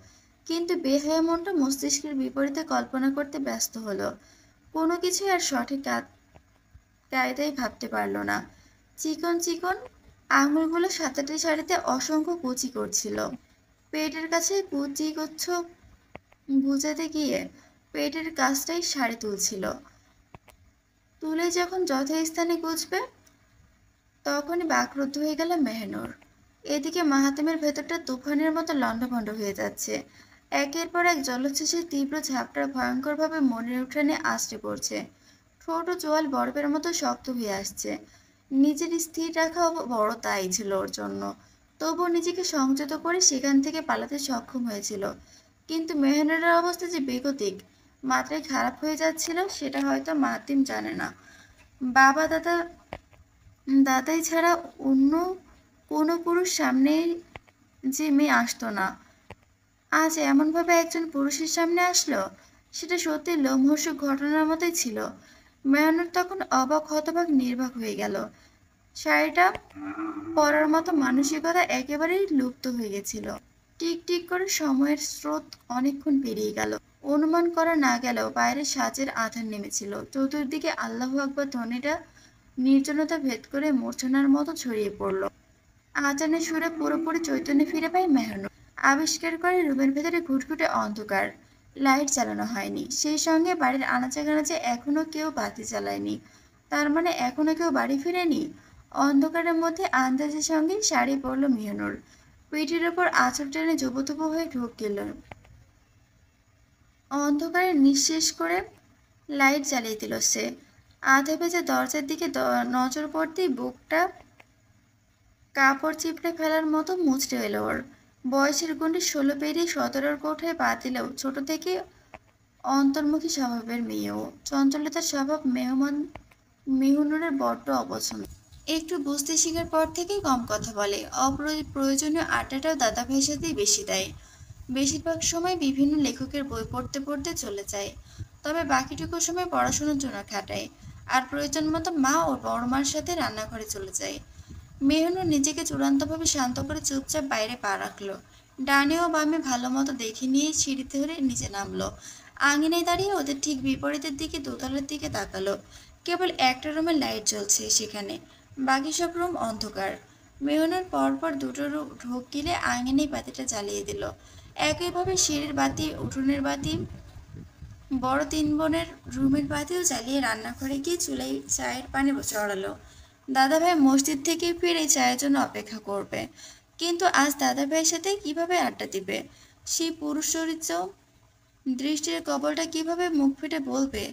কিন্তু বেহায় মনটা মস্তিষ্কের বিপরীতে কল্পনা করতে ব্যস্ত হলো কোনো কিছুই আর সঠিক কায়দায় ভাবতে পারল না চিকন চিকন আঙুলগুলো সাতাটি শাড়িতে অসংখ্য কুচি করছিল পেটের কাছে কুচি করছ বুঝাতে গিয়ে পেটের কাজটাই শাড়ি তুলছিল তুলে যখন যথাস্থানে গুজবে তখনই বাকরুদ্ধ হয়ে গেল মেহনুর এদিকে মাহাতমের ভেতরটা তুফানের মতো লন্ডভন্ড হয়ে যাচ্ছে একের পর এক জলোচ্ছ্বাসের তীব্র ঝাপটা ভয়ঙ্করভাবে মনের উঠানে আশ্রে পড়ছে ঠোঁট ও জোয়াল বরফের মতো শক্ত হয়ে আসছে নিজের স্থির রাখা বড় তাই ছিল ওর জন্য তবুও নিজেকে সংযত করে সেখান থেকে পালাতে সক্ষম হয়েছিল কিন্তু মেহনারের অবস্থা যে বেগতিক মাত্রায় খারাপ হয়ে যাচ্ছিল সেটা হয়তো মাতিম জানে না বাবা দাদা দাদাই ছাড়া অন্য কোনো পুরুষ সামনে যে মেয়ে আসতো না আজ এমনভাবে একজন পুরুষের সামনে আসলো সেটা সত্যি লোমহর্ষক ঘটনার মতোই ছিল মেয়নর তখন অবাক হতবাক নির্বাক হয়ে গেল শাড়িটা পরার মতো মানসিকতা একেবারেই লুপ্ত হয়ে গেছিল টিক টিক করে সময়ের স্রোত অনেকক্ষণ পেরিয়ে গেল অনুমান করা না গেলেও বাইরে সাজের আধার নেমেছিল চতুর্দিকে আল্লাহ আকবর ধনীটা নির্জনতা ভেদ করে মূর্ছনার মতো ছড়িয়ে পড়ল আচানের সুরে পুরোপুরি চৈতন্য ফিরে পায় মেহনুর আবিষ্কার করে রুমের ভেতরে ঘুটঘুটে অন্ধকার লাইট চালানো হয়নি সেই সঙ্গে বাড়ির আনাচে কানাচে এখনও কেউ বাতি চালায়নি তার মানে এখনও কেউ বাড়ি ফিরেনি অন্ধকারের মধ্যে আন্দাজের সঙ্গে শাড়ি পরল মিহনুর পিঠের ওপর আঁচড় টেনে যুবতুব হয়ে ঢোক গেল অন্ধকারে নিঃশেষ করে লাইট জ্বালিয়ে দিল সে আধে ভেজে দরজার দিকে নজর পড়তেই বুকটা কাপড় চিপড়ে ফেলার মতো মুচড়ে এলো ওর বয়সের গুণে ষোলো পেরিয়ে সতেরোর কোঠায় পা দিলেও ছোট থেকে অন্তর্মুখী স্বভাবের মেয়েও চঞ্চলতার স্বভাব মেহমান মেহনুরের বড্ড অপছন্দ একটু বুঝতে শেখার পর থেকে কম কথা বলে অপ্রয়োজনীয় আড্ডাটাও দাদা ভাইয়ের সাথেই বেশি দেয় বেশিরভাগ সময় বিভিন্ন লেখকের বই পড়তে পড়তে চলে যায় তবে বাকিটুকু সময় পড়াশোনার জন্য খাটায় আর প্রয়োজন মতো মা ও বড়মার সাথে রান্নাঘরে চলে যায় মেহনু নিজেকে চূড়ান্তভাবে শান্ত করে চুপচাপ বাইরে পা রাখলো ডানে ও বামে ভালো মতো দেখে নিয়ে সিঁড়ি ধরে নিচে নামলো আঙিনায় দাঁড়িয়ে ওদের ঠিক বিপরীতের দিকে দোতলার দিকে তাকালো কেবল একটা রুমের লাইট জ্বলছে সেখানে বাকি সব রুম অন্ধকার মেহনুর পরপর দুটো রুম ঢোক গিলে আঙিনায় বাতিটা জ্বালিয়ে দিল একইভাবে সিঁড়ির বাতি উঠোনের বাতি বড় তিন বোনের রুমের বাতিও জ্বালিয়ে রান্নাঘরে গিয়ে চুলাই চায়ের পানি চড়ালো দাদাভাই মসজিদ থেকে ফিরে চায়ের জন্য অপেক্ষা করবে কিন্তু আজ দাদাভাইয়ের সাথে কিভাবে আড্ডা দিবে সেই চরিত্র দৃষ্টির কবলটা কিভাবে মুখ ফেটে বলবে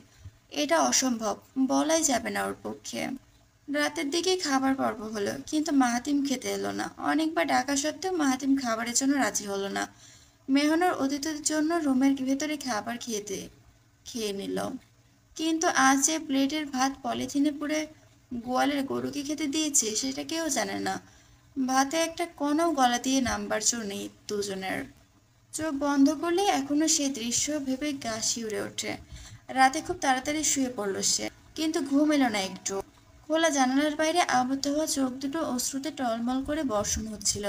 এটা অসম্ভব বলাই যাবে না ওর পক্ষে রাতের দিকে খাবার পর্ব হলো কিন্তু মাহাতিম খেতে এলো না অনেকবার ডাকা সত্ত্বেও মাহাতিম খাবারের জন্য রাজি হলো না মেহনার অতীতের জন্য রুমের ভেতরে খাবার খেতে খেয়ে নিল কিন্তু আজ যে প্লেটের ভাত পলিথিনে পুড়ে গোয়ালের গরুকে খেতে দিয়েছে সেটা কেউ জানে না ভাতে একটা কোনো গলা দিয়ে নাম্বার চোর নেই দুজনের চোখ বন্ধ করলে এখনো সেই দৃশ্য ভেবে গা শিউরে ওঠে রাতে খুব তাড়াতাড়ি শুয়ে পড়ল সে কিন্তু ঘুম এলো না একটু খোলা জানালার বাইরে আবদ্ধ হওয়া চোখ দুটো অশ্রুতে টলমল করে বর্ষণ হচ্ছিল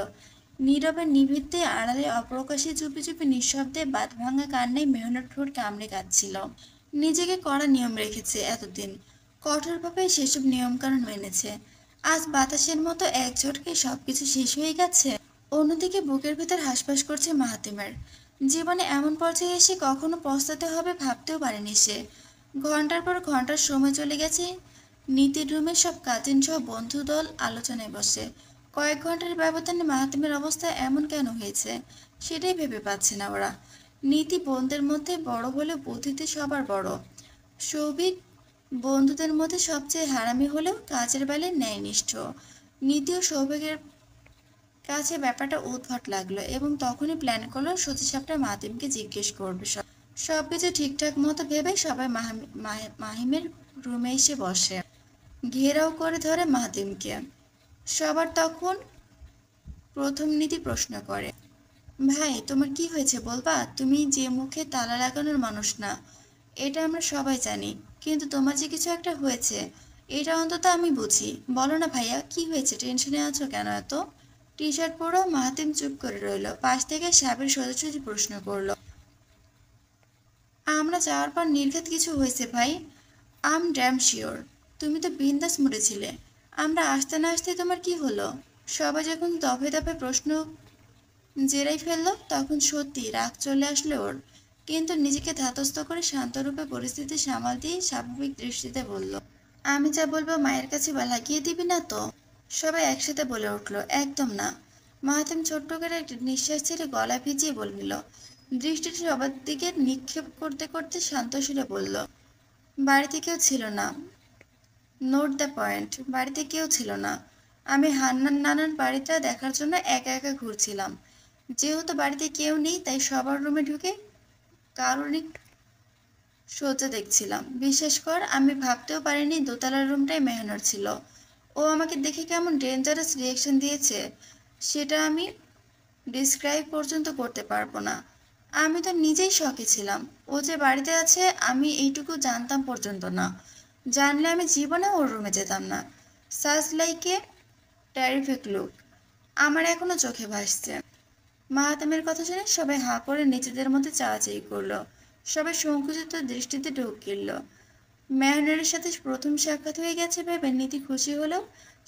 নীরবে নিভৃতে আড়ালে অপ্রকাশে চুপি চুপি নিঃশব্দে বাদ ভাঙা কান্নায় মেহনত ঠোঁট কামড়ে কাঁদছিল নিজেকে কড়া নিয়ম রেখেছে এতদিন কঠোরভাবে সেসব নিয়মকানুন মেনেছে আজ বাতাসের মতো এক ঝটকে সব কিছু শেষ হয়ে গেছে অন্যদিকে বুকের ভেতর হাসপাস করছে মাহাতিমার জীবনে এমন পর্যায়ে এসে কখনো পস্তাতে হবে ভাবতেও পারেনি সে ঘন্টার পর ঘন্টার সময় চলে গেছে নীতির রুমে সব কাজিন সহ বন্ধু দল আলোচনায় বসে কয়েক ঘন্টার ব্যবধানে মাহাতিমের অবস্থা এমন কেন হয়েছে সেটাই ভেবে পাচ্ছে না ওরা নীতি বোনদের মধ্যে বড় বলে বুদ্ধিতে সবার বড় সৌভিক বন্ধুদের মধ্যে সবচেয়ে হারামি হলেও কাজের বেলায় ন্যায়নিষ্ঠ নীতি ও সৌভাগ্যের কাছে ব্যাপারটা উদ্ভট লাগলো এবং তখনই প্ল্যান করলো সতী সাপটা মাহিমকে জিজ্ঞেস করবে সব সব কিছু ঠিকঠাক মতো ভেবে সবাই মাহিমের রুমে এসে বসে ঘেরাও করে ধরে মাহিমকে সবার তখন প্রথম নীতি প্রশ্ন করে ভাই তোমার কি হয়েছে বলবা তুমি যে মুখে তালা লাগানোর মানুষ না এটা আমরা সবাই জানি কিন্তু তোমার যে কিছু একটা হয়েছে এটা অন্তত আমি বুঝি বলো না ভাইয়া কি হয়েছে টেনশনে আছো কেন এত টি শার্ট পরেও মাহাতিম চুপ করে রইল পাশ থেকে সাবের সদস্যটি প্রশ্ন করলো আমরা যাওয়ার পর নির্ঘাত কিছু হয়েছে ভাই আম ড্যাম শিওর তুমি তো বিন্দাস মরেছিলে আমরা আসতে না আসতে তোমার কি হলো সবাই যখন দফে দফে প্রশ্ন জেরাই ফেললো তখন সত্যি রাগ চলে আসলো ওর কিন্তু নিজেকে ধাতস্থ করে শান্তরূপে পরিস্থিতি সামাল দিয়ে স্বাভাবিক দৃষ্টিতে বলল আমি যা বলবো মায়ের কাছে বলা গিয়ে দিবি না তো সবাই একসাথে বলে উঠল একদম না মাহাতেম ছোট্ট করে একটি নিঃশ্বাস ছেড়ে গলা ভিজিয়ে বলিল দৃষ্টিটি সবার দিকে নিক্ষেপ করতে করতে শান্ত সুরে বলল বাড়িতে কেউ ছিল না নোট দ্য পয়েন্ট বাড়িতে কেউ ছিল না আমি হান্নান নানান বাড়িটা দেখার জন্য একা একা ঘুরছিলাম যেহেতু বাড়িতে কেউ নেই তাই সবার রুমে ঢুকে কার শোতে দেখছিলাম বিশেষ কর আমি ভাবতেও পারিনি দোতলার রুমটাই মেহনর ছিল ও আমাকে দেখে কেমন ডেঞ্জারাস রিয়েকশন দিয়েছে সেটা আমি ডিসক্রাইব পর্যন্ত করতে পারবো না আমি তো নিজেই শখে ছিলাম ও যে বাড়িতে আছে আমি এইটুকু জানতাম পর্যন্ত না জানলে আমি জীবনে ওর রুমে যেতাম না সাজ লাইকে ট্যারিফিক লুক আমার এখনও চোখে ভাসছে মাহাতামের কথা শুনে সবাই হাঁ করে নিজেদের মধ্যে চাওয়াচাই করলো সবাই সংকুচিত দৃষ্টিতে ঢুক গিলল মেহনারের সাথে প্রথম সাক্ষাৎ হয়ে গেছে ভেবে নীতি খুশি হলেও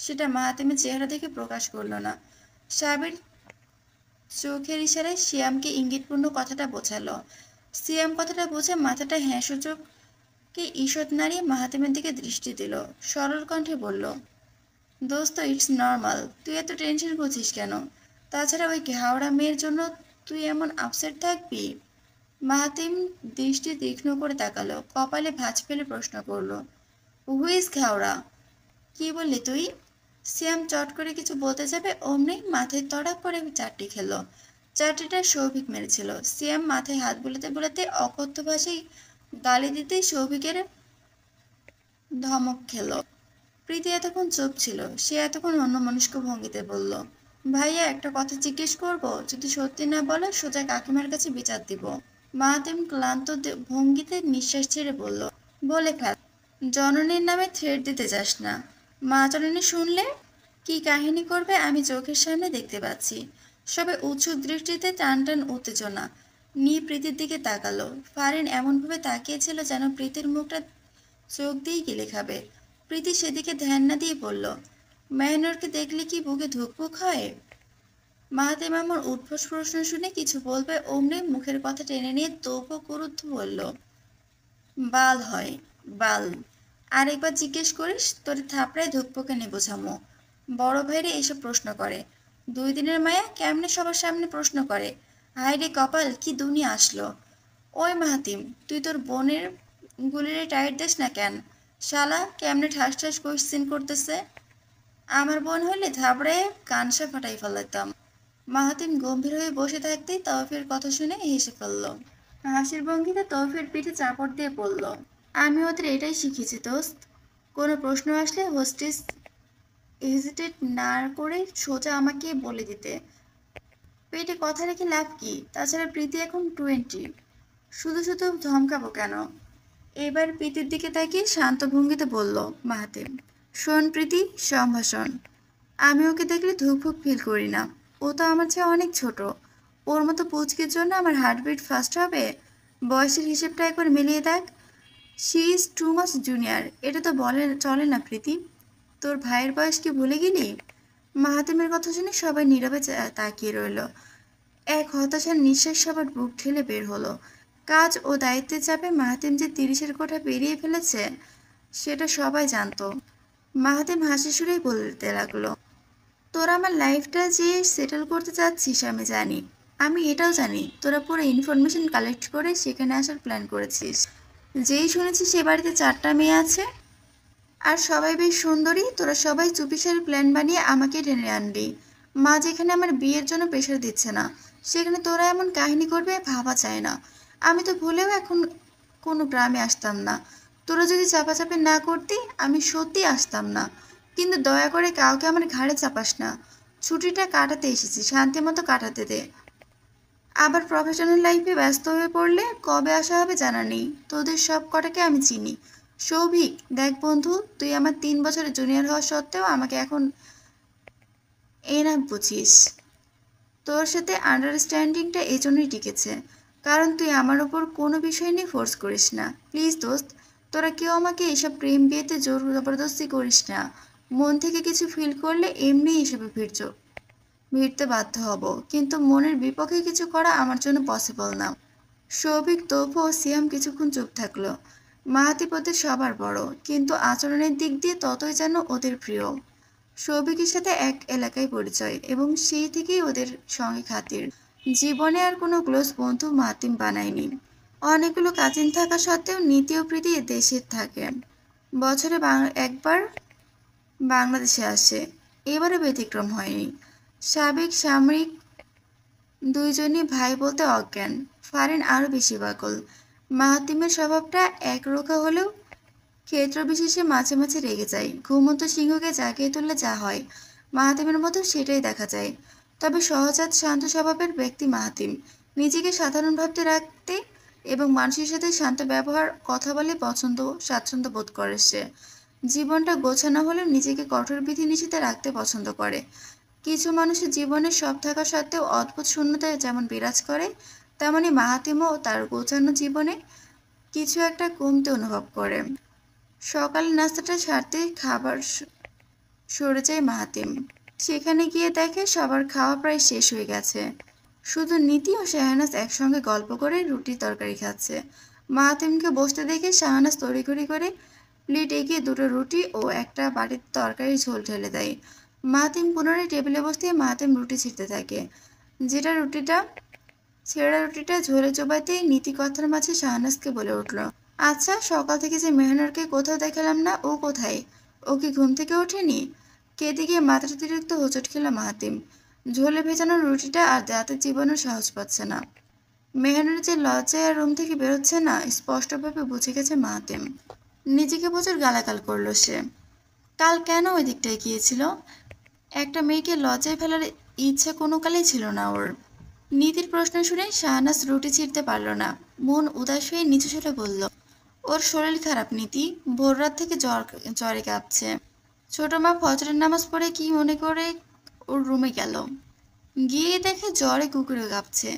সেটা মাহাতেমের চেহারা দেখে প্রকাশ করলো না সাবির চোখের ইশারায় সিয়ামকে ইঙ্গিতপূর্ণ কথাটা বোঝালো সিয়াম কথাটা বুঝে মাথাটা হ্যাঁসূচককে ঈষৎ নাড়িয়ে মাহাতেমের দিকে দৃষ্টি দিল সরল কণ্ঠে বলল দোস্ত ইটস নর্মাল তুই এত টেনশন করছিস কেন তাছাড়া ওই ঘাওড়া মেয়ের জন্য তুই এমন আপসেট থাকবি মাহাতিম দৃষ্টি তীক্ষ্ণ করে তাকালো কপালে ভাঁজ ফেলে প্রশ্ন করলো হুইস ঘাওড়া কি বললি তুই শ্যাম চট করে কিছু বলতে যাবে অমনি মাথায় তড়া করে চারটি খেলো চারটিটা সৌভিক মেরেছিল শ্যাম মাথায় হাত বুলাতে বুলাতে অকথ্য ভাষায় গালি দিতে সৌভিকের ধমক খেল প্রীতি এতক্ষণ চুপ ছিল সে এতক্ষণ অন্য মানুষকে ভঙ্গিতে বলল ভাইয়া একটা কথা জিজ্ঞেস করব যদি সত্যি না বলে সোজা কাকিমার কাছে বিচার দিব মাহাতিম ক্লান্ত ভঙ্গিতে নিঃশ্বাস ছেড়ে বলল বলে ফেল জননীর নামে থ্রেড দিতে যাস না মা জননী শুনলে কি কাহিনী করবে আমি চোখের সামনে দেখতে পাচ্ছি সবে উৎসুক দৃষ্টিতে টান টান উত্তেজনা নি প্রীতির দিকে তাকালো ফারেন এমনভাবে তাকিয়েছিল যেন প্রীতির মুখটা চোখ দিয়েই গিলে খাবে প্রীতি সেদিকে ধ্যান না দিয়ে বলল মায়ানোরকে দেখলে কি বুকে ধুকপুক হয় মাহাতে মামুর উঠফোস প্রশ্ন শুনে কিছু বলবে অমনি মুখের কথা টেনে নিয়ে তবু গুরুদ্ধ বলল বাল হয় বাল আরেকবার জিজ্ঞেস করিস তোর থাপড়ায় ধুকপুকে নিয়ে বোঝামো বড় ভাইরে এসব প্রশ্ন করে দুই দিনের মায়া কেমনে সবার সামনে প্রশ্ন করে হাইরে কপাল কি দুনিয়া আসলো ওই মাহাতিম তুই তোর বোনের গুলিরে টাইট দিস না কেন শালা কেমনে ঠাস ঠাস কোশ্চিন করতেছে আমার বোন হইলে থাবড়ে কানসা ফাটাই ফেলাতাম মাহাতিন গম্ভীর হয়ে বসে থাকতেই তৌফির কথা শুনে হেসে ফেলল হাসির ভঙ্গিতে তৌফির পিঠে চাপড় দিয়ে পড়ল আমি ওদের এটাই শিখেছি দোস্ত কোনো প্রশ্ন আসলে হোস্টেস হেজিটেট না করে সোজা আমাকে বলে দিতে পেটে কথা রেখে লাভ কি তাছাড়া প্রীতি এখন টোয়েন্টি শুধু শুধু ধমকাবো কেন এবার প্রীতির দিকে তাকিয়ে শান্ত ভঙ্গিতে বলল মাহাতিম শোন প্রীতি সম্ভাষণ আমি ওকে দেখলে ধুকভুক ফিল করি না ও তো আমার চেয়ে অনেক ছোট ওর মতো পুচকির জন্য আমার হার্টবিট ফাস্ট হবে বয়সের হিসেবটা একবার মিলিয়ে দেখ শি ইজ টু মাস জুনিয়র এটা তো বলে চলে না প্রীতি তোর ভাইয়ের বয়স কি ভুলে গেলি মাহাতেমের কথা শুনে সবাই নীরবে তাকিয়ে রইল এক হতাশার নিঃশ্বাস সবার বুক ঠেলে বের হলো কাজ ও দায়িত্বের চাপে মাহাতিম যে তিরিশের কোঠা পেরিয়ে ফেলেছে সেটা সবাই জানতো মাহাদেম হাসি সুরেই বলতে লাগলো তোরা আমার লাইফটা যে সেটেল করতে চাচ্ছিস আমি জানি আমি এটাও জানি তোরা পুরো ইনফরমেশন কালেক্ট করে সেখানে আসার প্ল্যান করেছিস যেই শুনেছি সে বাড়িতে চারটা মেয়ে আছে আর সবাই বেশ সুন্দরী তোরা সবাই চুপিসারে প্ল্যান বানিয়ে আমাকে টেনে আনবি মা যেখানে আমার বিয়ের জন্য প্রেশার দিচ্ছে না সেখানে তোরা এমন কাহিনী করবে ভাবা চায় না আমি তো ভুলেও এখন কোনো গ্রামে আসতাম না তোরা যদি চাপাচাপি না করতি আমি সত্যি আসতাম না কিন্তু দয়া করে কাউকে আমার ঘাড়ে চাপাস না ছুটিটা কাটাতে এসেছি শান্তি মতো কাটাতে দে আবার প্রফেশনাল লাইফে ব্যস্ত হয়ে পড়লে কবে আসা হবে জানা নেই তোদের সব কটাকে আমি চিনি সৌভিক দেখ বন্ধু তুই আমার তিন বছরের জুনিয়র হওয়া সত্ত্বেও আমাকে এখন এ না বুঝিস তোর সাথে আন্ডারস্ট্যান্ডিংটা এই জন্যই টিকেছে কারণ তুই আমার ওপর কোনো বিষয় নিয়ে ফোর্স করিস না প্লিজ দোস্ত তোরা কেউ আমাকে এইসব প্রেম বিয়েতে জোর জবরদস্তি করিস না মন থেকে কিছু ফিল করলে এমনি হিসেবে ফিরছ ভিড়তে বাধ্য হব কিন্তু মনের বিপক্ষে কিছু করা আমার জন্য পসিবল না সৌভিক তোপ ও সিয়াম কিছুক্ষণ চুপ থাকলো মাহাতিপথে সবার বড় কিন্তু আচরণের দিক দিয়ে ততই যেন ওদের প্রিয় সৌভিকের সাথে এক এলাকায় পরিচয় এবং সেই থেকেই ওদের সঙ্গে খাতির জীবনে আর কোনো ক্লোজ বন্ধু মাতিম বানায়নি অনেকগুলো কাজিন থাকা সত্ত্বেও নীতি ও প্রীতি দেশের থাকেন বছরে একবার বাংলাদেশে আসে এবারে ব্যতিক্রম হয়নি সাবেক সামরিক দুইজনই ভাই বলতে অজ্ঞান ফারেন আরও বেশি বাকল মাহাতিমের স্বভাবটা একরোখা হলেও ক্ষেত্র বিশেষে মাঝে মাঝে রেগে যায় ঘুমন্ত সিংহকে জাগিয়ে তুললে যা হয় মাহাতিমের মতো সেটাই দেখা যায় তবে সহজাত শান্ত স্বভাবের ব্যক্তি মাহাতিম নিজেকে সাধারণ ভাবতে রাখতে এবং মানুষের সাথে শান্ত ব্যবহার কথা বলে পছন্দ স্বাচ্ছন্দ্য বোধ করে সে জীবনটা গোছানো হলেও নিজেকে কঠোর বিধি নিষেধে রাখতে পছন্দ করে কিছু মানুষের জীবনে সব থাকা সত্ত্বেও অদ্ভুত শূন্যতায় যেমন বিরাজ করে তেমনই মাহাতিমও তার গোছানো জীবনে কিছু একটা কমতে অনুভব করে সকাল নাস্তাটা সারতে খাবার সরে যায় মাহাতিম সেখানে গিয়ে দেখে সবার খাওয়া প্রায় শেষ হয়ে গেছে শুধু নীতি ও শাহানাস একসঙ্গে গল্প করে রুটি তরকারি খাচ্ছে মাহাতিমকে বসতে দেখে শাহানাস তড়িঘড়ি করে প্লেট এগিয়ে দুটো রুটি ও একটা বাটির তরকারি ঝোল ঢেলে দেয় মাহাতিম পুনরায় টেবিলে বসতে মাহাতিম রুটি ছিঁড়তে থাকে যেটা রুটিটা ছেঁড়া রুটিটা ঝোলে চোবাতেই নীতি কথার মাঝে শাহানাসকে বলে উঠল আচ্ছা সকাল থেকে যে মেহনারকে কোথাও দেখালাম না ও কোথায় ও কি ঘুম থেকে ওঠেনি কেদিকে মাথাটা অতিরিক্ত হোঁচট খেল মাহাতিম ঝোলে ভেজানো রুটিটা আর দাঁতের জীবনও সাহস পাচ্ছে না মেহানুর যে লজ্জায় আর রুম থেকে বেরোচ্ছে না স্পষ্টভাবে বুঝে গেছে মাহাতেম নিজেকে প্রচুর গালাগাল করলো সে কাল কেন ওই দিকটায় গিয়েছিল একটা মেয়েকে লজ্জায় ফেলার ইচ্ছে কোনো কালেই ছিল না ওর নীতির প্রশ্ন শুনে শাহনাজ রুটি ছিঁড়তে পারল না মন উদাস হয়ে নিচু সরে বলল ওর শরীর খারাপ নীতি ভোর রাত থেকে জ্বর জ্বরে কাঁপছে ছোট মা ফজরের নামাজ পড়ে কি মনে করে ওর রুমে গেল গিয়ে দেখে জ্বরে কুকুরে কাঁপছে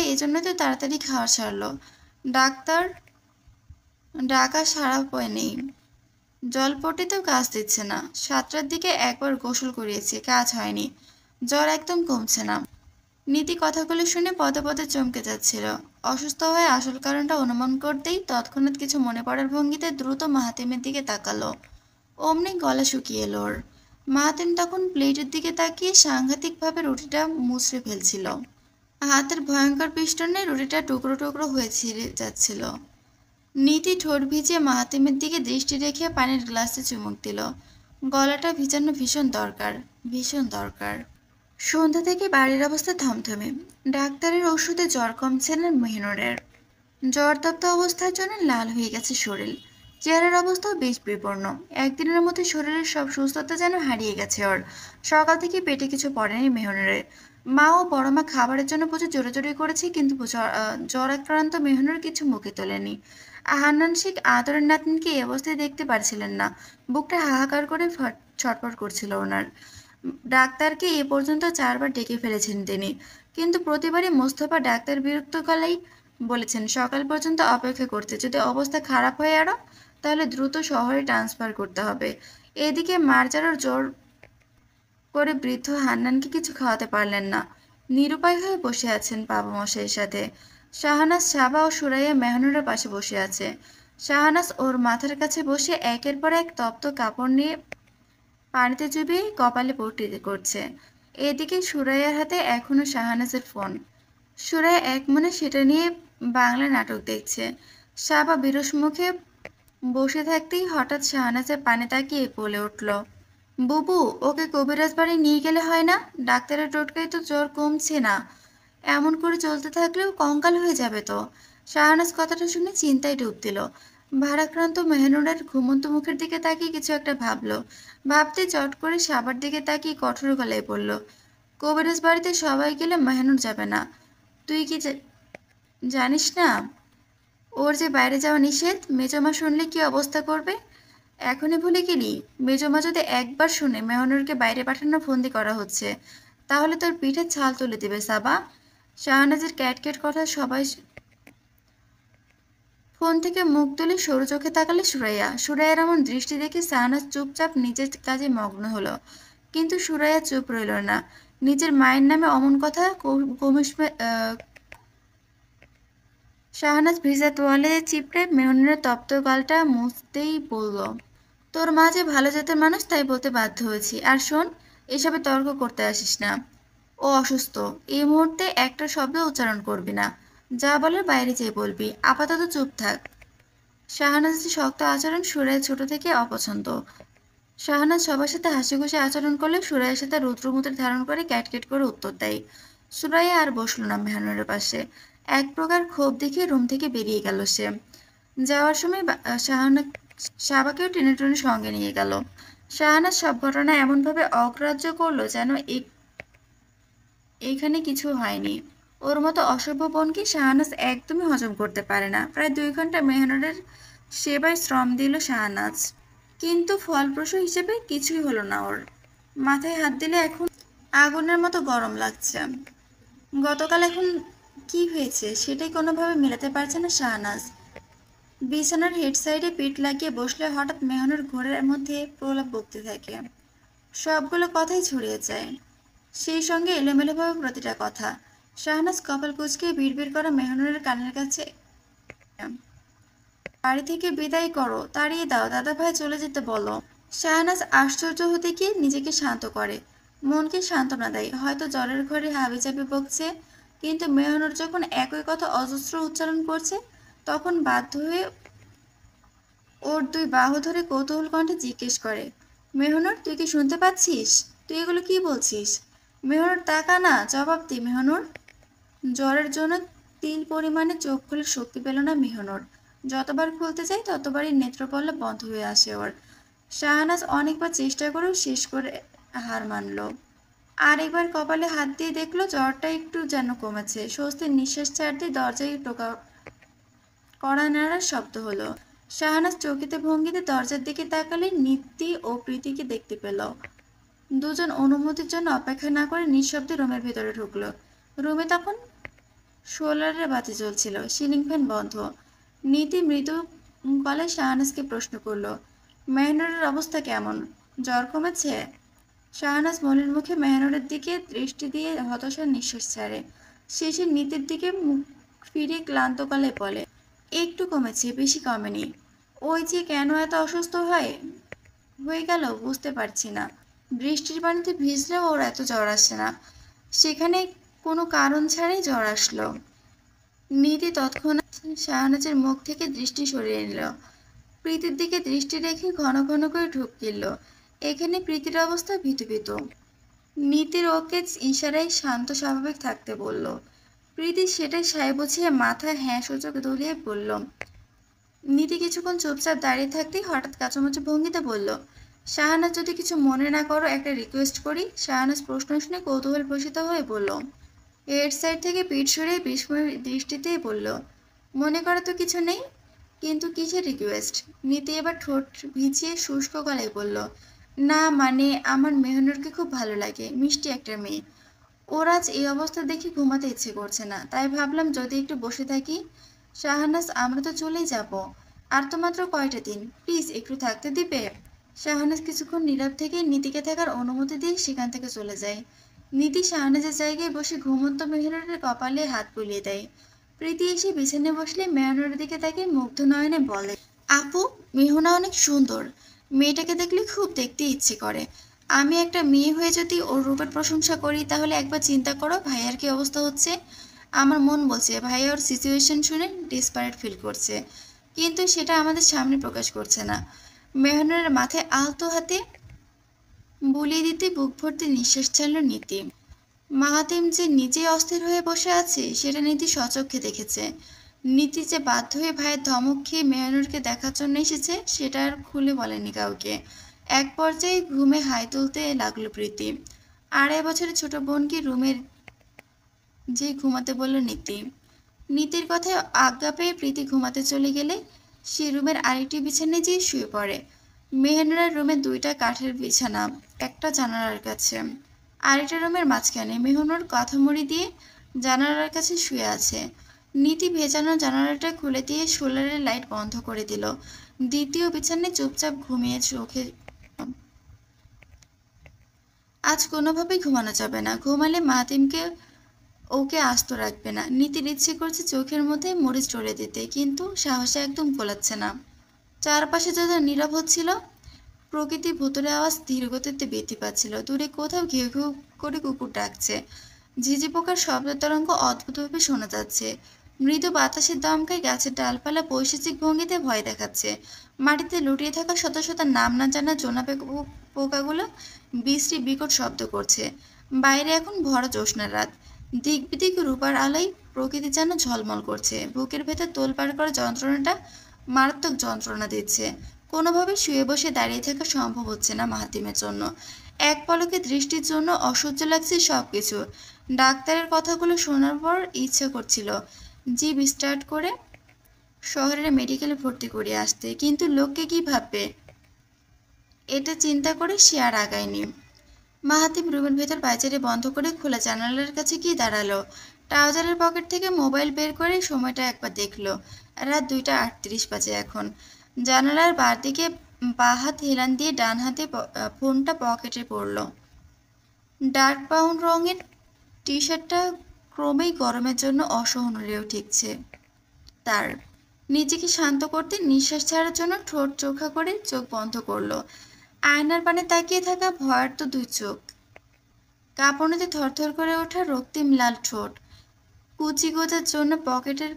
এই এজন্য তো তাড়াতাড়ি খাওয়া সারলো ডাক্তার ডাকা সারা পয় নেই জলপটে তো কাজ দিচ্ছে না সাতটার দিকে একবার গোসল করিয়েছে কাজ হয়নি জ্বর একদম কমছে না নীতি কথাগুলো শুনে পদে পদে চমকে যাচ্ছিল অসুস্থ হয়ে আসল কারণটা অনুমান করতেই তৎক্ষণাৎ কিছু মনে পড়ার ভঙ্গিতে দ্রুত মাহাতিমের দিকে তাকালো অমনি গলা শুকিয়ে এলো ওর মাতিম তখন প্লেটের দিকে তাকিয়ে সাংঘাতিকভাবে রুটিটা মুছড়ে ফেলছিল হাতের ভয়ঙ্কর পিষ্টনে রুটিটা টুকরো টুকরো হয়ে ছিঁড়ে যাচ্ছিল নীতি ঠোঁট ভিজে মাহাতিমের দিকে দৃষ্টি রেখে পানির গ্লাসে চুমুক দিল গলাটা ভিজানো ভীষণ দরকার ভীষণ দরকার সন্ধ্যা থেকে বাড়ির অবস্থা থমথমে ডাক্তারের ওষুধে জ্বর কমছে না মেহনুরের জ্বর তপ্ত অবস্থার জন্য লাল হয়ে গেছে শরীর চেহারার অবস্থা বেশ বিপন্ন একদিনের মধ্যে শরীরের সব সুস্থতা যেন হারিয়ে গেছে ওর সকাল থেকে পেটে কিছু পড়েনি মেহনুরের মা ও বড় মা খাবারের জন্য প্রচুর জোরে জোরে করেছে কিন্তু জ্বর আক্রান্ত মেহনুর কিছু মুখে তোলেনি হান্নান শিখ আদরের নাতনিকে এই অবস্থায় দেখতে পারছিলেন না বুকটা হাহাকার করে ছটফট করছিল ওনার ডাক্তারকে এ পর্যন্ত চারবার ডেকে ফেলেছেন তিনি কিন্তু প্রতিবারই মোস্তফা ডাক্তার বিরক্ত গলাই বলেছেন সকাল পর্যন্ত অপেক্ষা করতে যদি অবস্থা খারাপ হয়ে আরো তাহলে দ্রুত শহরে ট্রান্সফার করতে হবে এদিকে মার্জারও জোর করে বৃদ্ধ হান্নানকে কিছু খাওয়াতে পারলেন না নিরুপায় হয়ে বসে আছেন বাবা মশাইয়ের সাথে শাহানাস সাবা ও সুরাইয়া মেহনুরের পাশে বসে আছে শাহানাস ওর মাথার কাছে বসে একের পর এক তপ্ত কাপড় নিয়ে পানিতে চুবিয়ে কপালে পটি করছে এদিকে সুরাইয়ার হাতে এখনও শাহানাসের ফোন সুরাইয়া এক মনে সেটা নিয়ে বাংলা নাটক দেখছে সাবা বিরস মুখে বসে থাকতেই হঠাৎ শাহনাজের পানে তাকিয়ে বলে উঠল বুবু ওকে কবিরাজ বাড়ি নিয়ে গেলে হয় না ডাক্তারের টোটকায় তো জ্বর কমছে না এমন করে চলতে থাকলেও কঙ্কাল হয়ে যাবে তো শাহনাজ কথাটা শুনে চিন্তায় ডুব দিল ভারাক্রান্ত মেহনুরের ঘুমন্ত মুখের দিকে তাকিয়ে কিছু একটা ভাবলো ভাবতে চট করে সাবার দিকে তাকিয়ে কঠোর গলায় পড়ল কবিরাজ বাড়িতে সবাই গেলে মেহনুর যাবে না তুই কি জানিস না ওর যে বাইরে যাওয়া নিষেধ মেজমা শুনলে কি অবস্থা করবে এখনই ভুলে গেলি মেজমা যদি একবার শুনে মেহনুরকে বাইরে পাঠানোর ফন্দি করা হচ্ছে তাহলে তোর পিঠে ছাল তুলে দেবে সাবা শাহনাজের ক্যাটকেট কথা সবাই ফোন থেকে মুখ তুলে সরু চোখে তাকালে সুরাইয়া সুরাইয়ার এমন দৃষ্টি দেখে শাহনাজ চুপচাপ নিজের কাজে মগ্ন হলো কিন্তু সুরাইয়া চুপ রইল না নিজের মায়ের নামে অমন কথা শাহনাজ ভিজা তোয়ালে চিপড়ে মেহনের তপ্ত গালটা মুছতেই বলল তোর মা যে ভালো জাতের মানুষ তাই বলতে বাধ্য হয়েছি আর শোন এসবে তর্ক করতে আসিস না ও অসুস্থ এই মুহূর্তে একটা শব্দ উচ্চারণ করবি না যা বলার বাইরে যেয়ে বলবি আপাতত চুপ থাক শাহনাজের শক্ত আচরণ সুরের ছোট থেকে অপছন্দ শাহনাজ সবার সাথে হাসিখুশি আচরণ করলে সুরাইয়ের সাথে রুদ্রমুদ্রে ধারণ করে ক্যাটকেট করে উত্তর দেয় সুরাইয়া আর বসলো না মেহানুরের পাশে এক প্রকার ক্ষোভ দেখিয়ে রুম থেকে বেরিয়ে গেল সে যাওয়ার সময় শাহানা শাবাকেও টেনে টেনে সঙ্গে নিয়ে গেল শাহানা সব ঘটনা এমনভাবে অগ্রাহ্য করলো যেন এখানে কিছু হয়নি ওর মতো অসভ্য বোনকে শাহানাস একদমই হজম করতে পারে না প্রায় দুই ঘন্টা মেহনতের সেবায় শ্রম দিল শাহানাজ কিন্তু ফলপ্রসূ হিসেবে কিছুই হলো না ওর মাথায় হাত দিলে এখন আগুনের মতো গরম লাগছে গতকাল এখন কি হয়েছে সেটাই কোনোভাবে মেলাতে পারছে না শাহনাজ বিছানার হেড সাইডে পিঠ লাগিয়ে বসলে হঠাৎ মেহনুর ঘোরের মধ্যে প্রলাপ বকতে থাকে সবগুলো কথাই ছড়িয়ে যায় সেই সঙ্গে এলোমেলোভাবে প্রতিটা কথা শাহনাজ কপাল কুচকে বিড় করা মেহনুরের কানের কাছে বাড়ি থেকে বিদায় করো তাড়িয়ে দাও দাদা ভাই চলে যেতে বলো শাহনাজ আশ্চর্য হতে গিয়ে নিজেকে শান্ত করে মনকে সান্ত্বনা দেয় হয়তো জলের ঘরে চাপি বকছে কিন্তু মেহনুর যখন একই কথা অজস্র উচ্চারণ করছে তখন বাধ্য হয়ে ওর দুই বাহু ধরে কৌতূহল কণ্ঠে জিজ্ঞেস করে মেহনুর তুই কি শুনতে পাচ্ছিস তুই এগুলো কি বলছিস মেহনুর তাকা না জবাব দি মেহনুর জ্বরের জন্য তিল পরিমাণে চোখ খোলার শক্তি পেল না মেহনুর যতবার খুলতে চাই ততবারই নেত্রপল্ল বন্ধ হয়ে আসে ওর শাহানাজ অনেকবার চেষ্টা করেও শেষ করে হার মানলো আর একবার কপালে হাত দিয়ে দেখলো জ্বরটা একটু যেন কমেছে স্বস্তির নিঃশ্বাস ছাড়তে দরজায় টোকা কড়া নাড়ার শব্দ হলো শাহানাজ চকিতে ভঙ্গিতে দরজার দিকে তাকালে নীতি ও প্রীতিকে দেখতে পেল দুজন অনুমতির জন্য অপেক্ষা না করে নিঃশব্দে রুমের ভেতরে ঢুকলো রুমে তখন সোলারের বাতি জ্বলছিল সিলিং ফ্যান বন্ধ নীতি মৃদু গলায় শাহানাজকে প্রশ্ন করলো মেহনারের অবস্থা কেমন জ্বর কমেছে শাহনাজ মনের মুখে মেহরানের দিকে দৃষ্টি দিয়ে হতাশার নিঃশ্বাস ছাড়ে শেষে নীতির দিকে মুখ ফিরে ক্লান্ত কলে বলে একটু কমেছে বেশি কমেনি ওই যে কেন এত অসুস্থ হয় হয়ে গেল বুঝতে পারছি না বৃষ্টির পানিতে ভিজলে ওর এত জ্বর আসে না সেখানে কোনো কারণ ছাড়াই জ্বর আসলো নীতি তৎক্ষণাৎ শাহনাজের মুখ থেকে দৃষ্টি সরিয়ে নিল প্রীতির দিকে দৃষ্টি রেখে ঘন ঘন করে ঢুক কিনল এখানে প্রীতির অবস্থা ভীতভীত নীতির ওকে ইশারায় শান্ত স্বাভাবিক থাকতে বলল প্রীতি সেটাই সায় বুঝিয়ে মাথা হ্যাঁ সূচক দলিয়ে বলল নীতি কিছুক্ষণ চুপচাপ দাঁড়িয়ে থাকতেই হঠাৎ কাঁচামাচু ভঙ্গিতে বলল শাহানাজ যদি কিছু মনে না করো একটা রিকোয়েস্ট করি শাহানাজ প্রশ্ন শুনে কৌতূহল প্রসিত হয়ে বলল এর সাইড থেকে পিঠ সরে বিস্ময়ের দৃষ্টিতেই বলল মনে করা তো কিছু নেই কিন্তু কিসের রিকোয়েস্ট নীতি এবার ঠোঁট ভিজিয়ে শুষ্ক গলায় বলল না মানে আমার মেহনুরকে খুব ভালো লাগে মিষ্টি একটা মেয়ে ওর আজ এই অবস্থা দেখে ঘুমাতে ইচ্ছে করছে না তাই ভাবলাম যদি একটু বসে থাকি শাহানাস আমরা তো চলেই যাব আর তো মাত্র কয়টা দিন প্লিজ একটু থাকতে দিবে শাহানাস কিছুক্ষণ নীরব থেকে নীতিকে থাকার অনুমতি দিয়ে সেখান থেকে চলে যায় নীতি শাহানাজের জায়গায় বসে ঘুমন্ত মেহনুরের কপালে হাত বুলিয়ে দেয় প্রীতি এসে বিছানে বসলে মেহনুরের দিকে তাকে মুগ্ধ নয়নে বলে আপু মেহনা অনেক সুন্দর মেয়েটাকে দেখলে খুব দেখতে ইচ্ছে করে আমি একটা মেয়ে হয়ে যদি ওর রূপের প্রশংসা করি তাহলে একবার চিন্তা করো ভাইয়ার কি অবস্থা হচ্ছে আমার মন বলছে ভাইয়া ওর সিচুয়েশন শুনে ডিসপারেট ফিল করছে কিন্তু সেটা আমাদের সামনে প্রকাশ করছে না মেহনের মাথায় আলতো হাতে বুলিয়ে দিতে বুক ভর্তি নিঃশ্বাস ছাড়ল নীতি মাহাতিম যে নিজেই অস্থির হয়ে বসে আছে সেটা নীতি সচক্ষে দেখেছে নিচে যে বাধ্য হয়ে ভাইয়ের ধমক খেয়ে মেহানুরকে দেখার জন্য এসেছে সেটা আর খুলে বলেনি কাউকে এক পর্যায়ে ঘুমে হাই তুলতে লাগলো প্রীতি আড়াই বছরের ছোট বোনকে রুমের যে ঘুমাতে বলল নীতি নীতির কথায় আজ্ঞা পেয়ে প্রীতি ঘুমাতে চলে গেলে সে রুমের আরেকটি বিছানায় যেয়ে শুয়ে পড়ে মেহনুরার রুমে দুইটা কাঠের বিছানা একটা জানালার কাছে আরেকটা রুমের মাঝখানে মেহনুর কথা মুড়ি দিয়ে জানালার কাছে শুয়ে আছে নীতি ভেজানো জানালাটা খুলে দিয়ে সোলারের লাইট বন্ধ করে দিল দ্বিতীয় বিছানায় চুপচাপ ঘুমিয়ে চোখে আজ কোনোভাবেই ঘুমানো যাবে না ঘুমালে মাতিমকে ওকে আস্ত রাখবে না নীতির ইচ্ছে করছে চোখের মধ্যে মরিচ চড়ে দিতে কিন্তু সাহসে একদম গোলাচ্ছে না চারপাশে যত নীরব হচ্ছিল প্রকৃতি ভুতুরে আওয়াজ ধীর গতিতে বৃদ্ধি পাচ্ছিল দূরে কোথাও ঘে ঘেউ করে কুকুর ডাকছে ঝিঝি পোকার শব্দ তরঙ্গ অদ্ভুতভাবে শোনা যাচ্ছে মৃদু বাতাসের দমকায় গাছের ডালপালা বৈশাচিক ভঙ্গিতে ভয় দেখাচ্ছে মাটিতে লুটিয়ে থাকা শত শত নাম না জানা জোনা পোকাগুলো বিশ্রী বিকট শব্দ করছে বাইরে এখন ভরা জ্যোৎস্নার রাত দিক বিদিক রূপার আলোয় প্রকৃতি যেন ঝলমল করছে বুকের ভেতর তোলপাড় করা যন্ত্রণাটা মারাত্মক যন্ত্রণা দিচ্ছে কোনোভাবে শুয়ে বসে দাঁড়িয়ে থাকা সম্ভব হচ্ছে না মাহাতিমের জন্য এক পলকে দৃষ্টির জন্য অসহ্য লাগছে সব কিছু ডাক্তারের কথাগুলো শোনার পর ইচ্ছে করছিল জিপ স্টার্ট করে শহরের মেডিকেলে ভর্তি করে আসতে কিন্তু লোককে কি ভাববে এটা চিন্তা করে সে আর আগায়নি মাহাতিম রুমের ভেতর বাইচারি বন্ধ করে খোলা জানালার কাছে গিয়ে দাঁড়ালো ট্রাউজারের পকেট থেকে মোবাইল বের করে সময়টা একবার দেখলো রাত দুইটা আটত্রিশ বাজে এখন জানালার বার দিকে বা হাত হেলান দিয়ে ডান হাতে ফোনটা পকেটে পড়ল ডার্ক ব্রাউন রঙের টি শার্টটা ক্রমেই গরমের জন্য অসহনীয় ঠিকছে তার নিজেকে শান্ত করতে নিঃশ্বাস ছাড়ার জন্য ঠোঁট চোখা করে চোখ বন্ধ করলো আয়নার পানে তাকিয়ে থাকা ভয়ার্ত দুই চোখ কাপড়তে থরথর করে ওঠা রক্তিম লাল ঠোঁট কুচি গোজার জন্য পকেটের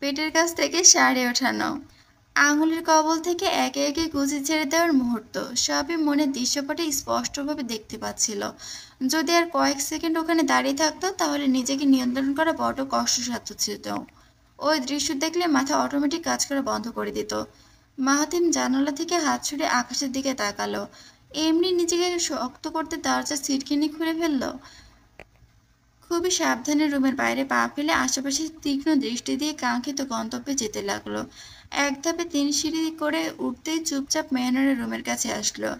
পেটের কাছ থেকে সারে ওঠানো আঙুলের কবল থেকে একে একে কুচি ছেড়ে দেওয়ার মুহূর্ত সবই মনে দৃশ্যপটে স্পষ্টভাবে দেখতে পাচ্ছিল যদি আর কয়েক সেকেন্ড ওখানে দাঁড়িয়ে থাকতো তাহলে নিজেকে নিয়ন্ত্রণ করা বড় কষ্টসাধ্য ছিল ওই দৃশ্য দেখলে মাথা অটোমেটিক কাজ করা বন্ধ করে দিত মাহাতিম জানালা থেকে হাত ছুড়ে আকাশের দিকে তাকালো এমনি নিজেকে শক্ত করতে দরজা সিটকিনি খুলে ফেললো খুবই সাবধানে রুমের বাইরে পা ফেলে আশেপাশে তীক্ষ্ণ দৃষ্টি দিয়ে কাঙ্ক্ষিত গন্তব্যে যেতে লাগলো এক ধাপে তিন সিঁড়ি করে উঠতেই চুপচাপ মেহনারের রুমের কাছে আসলো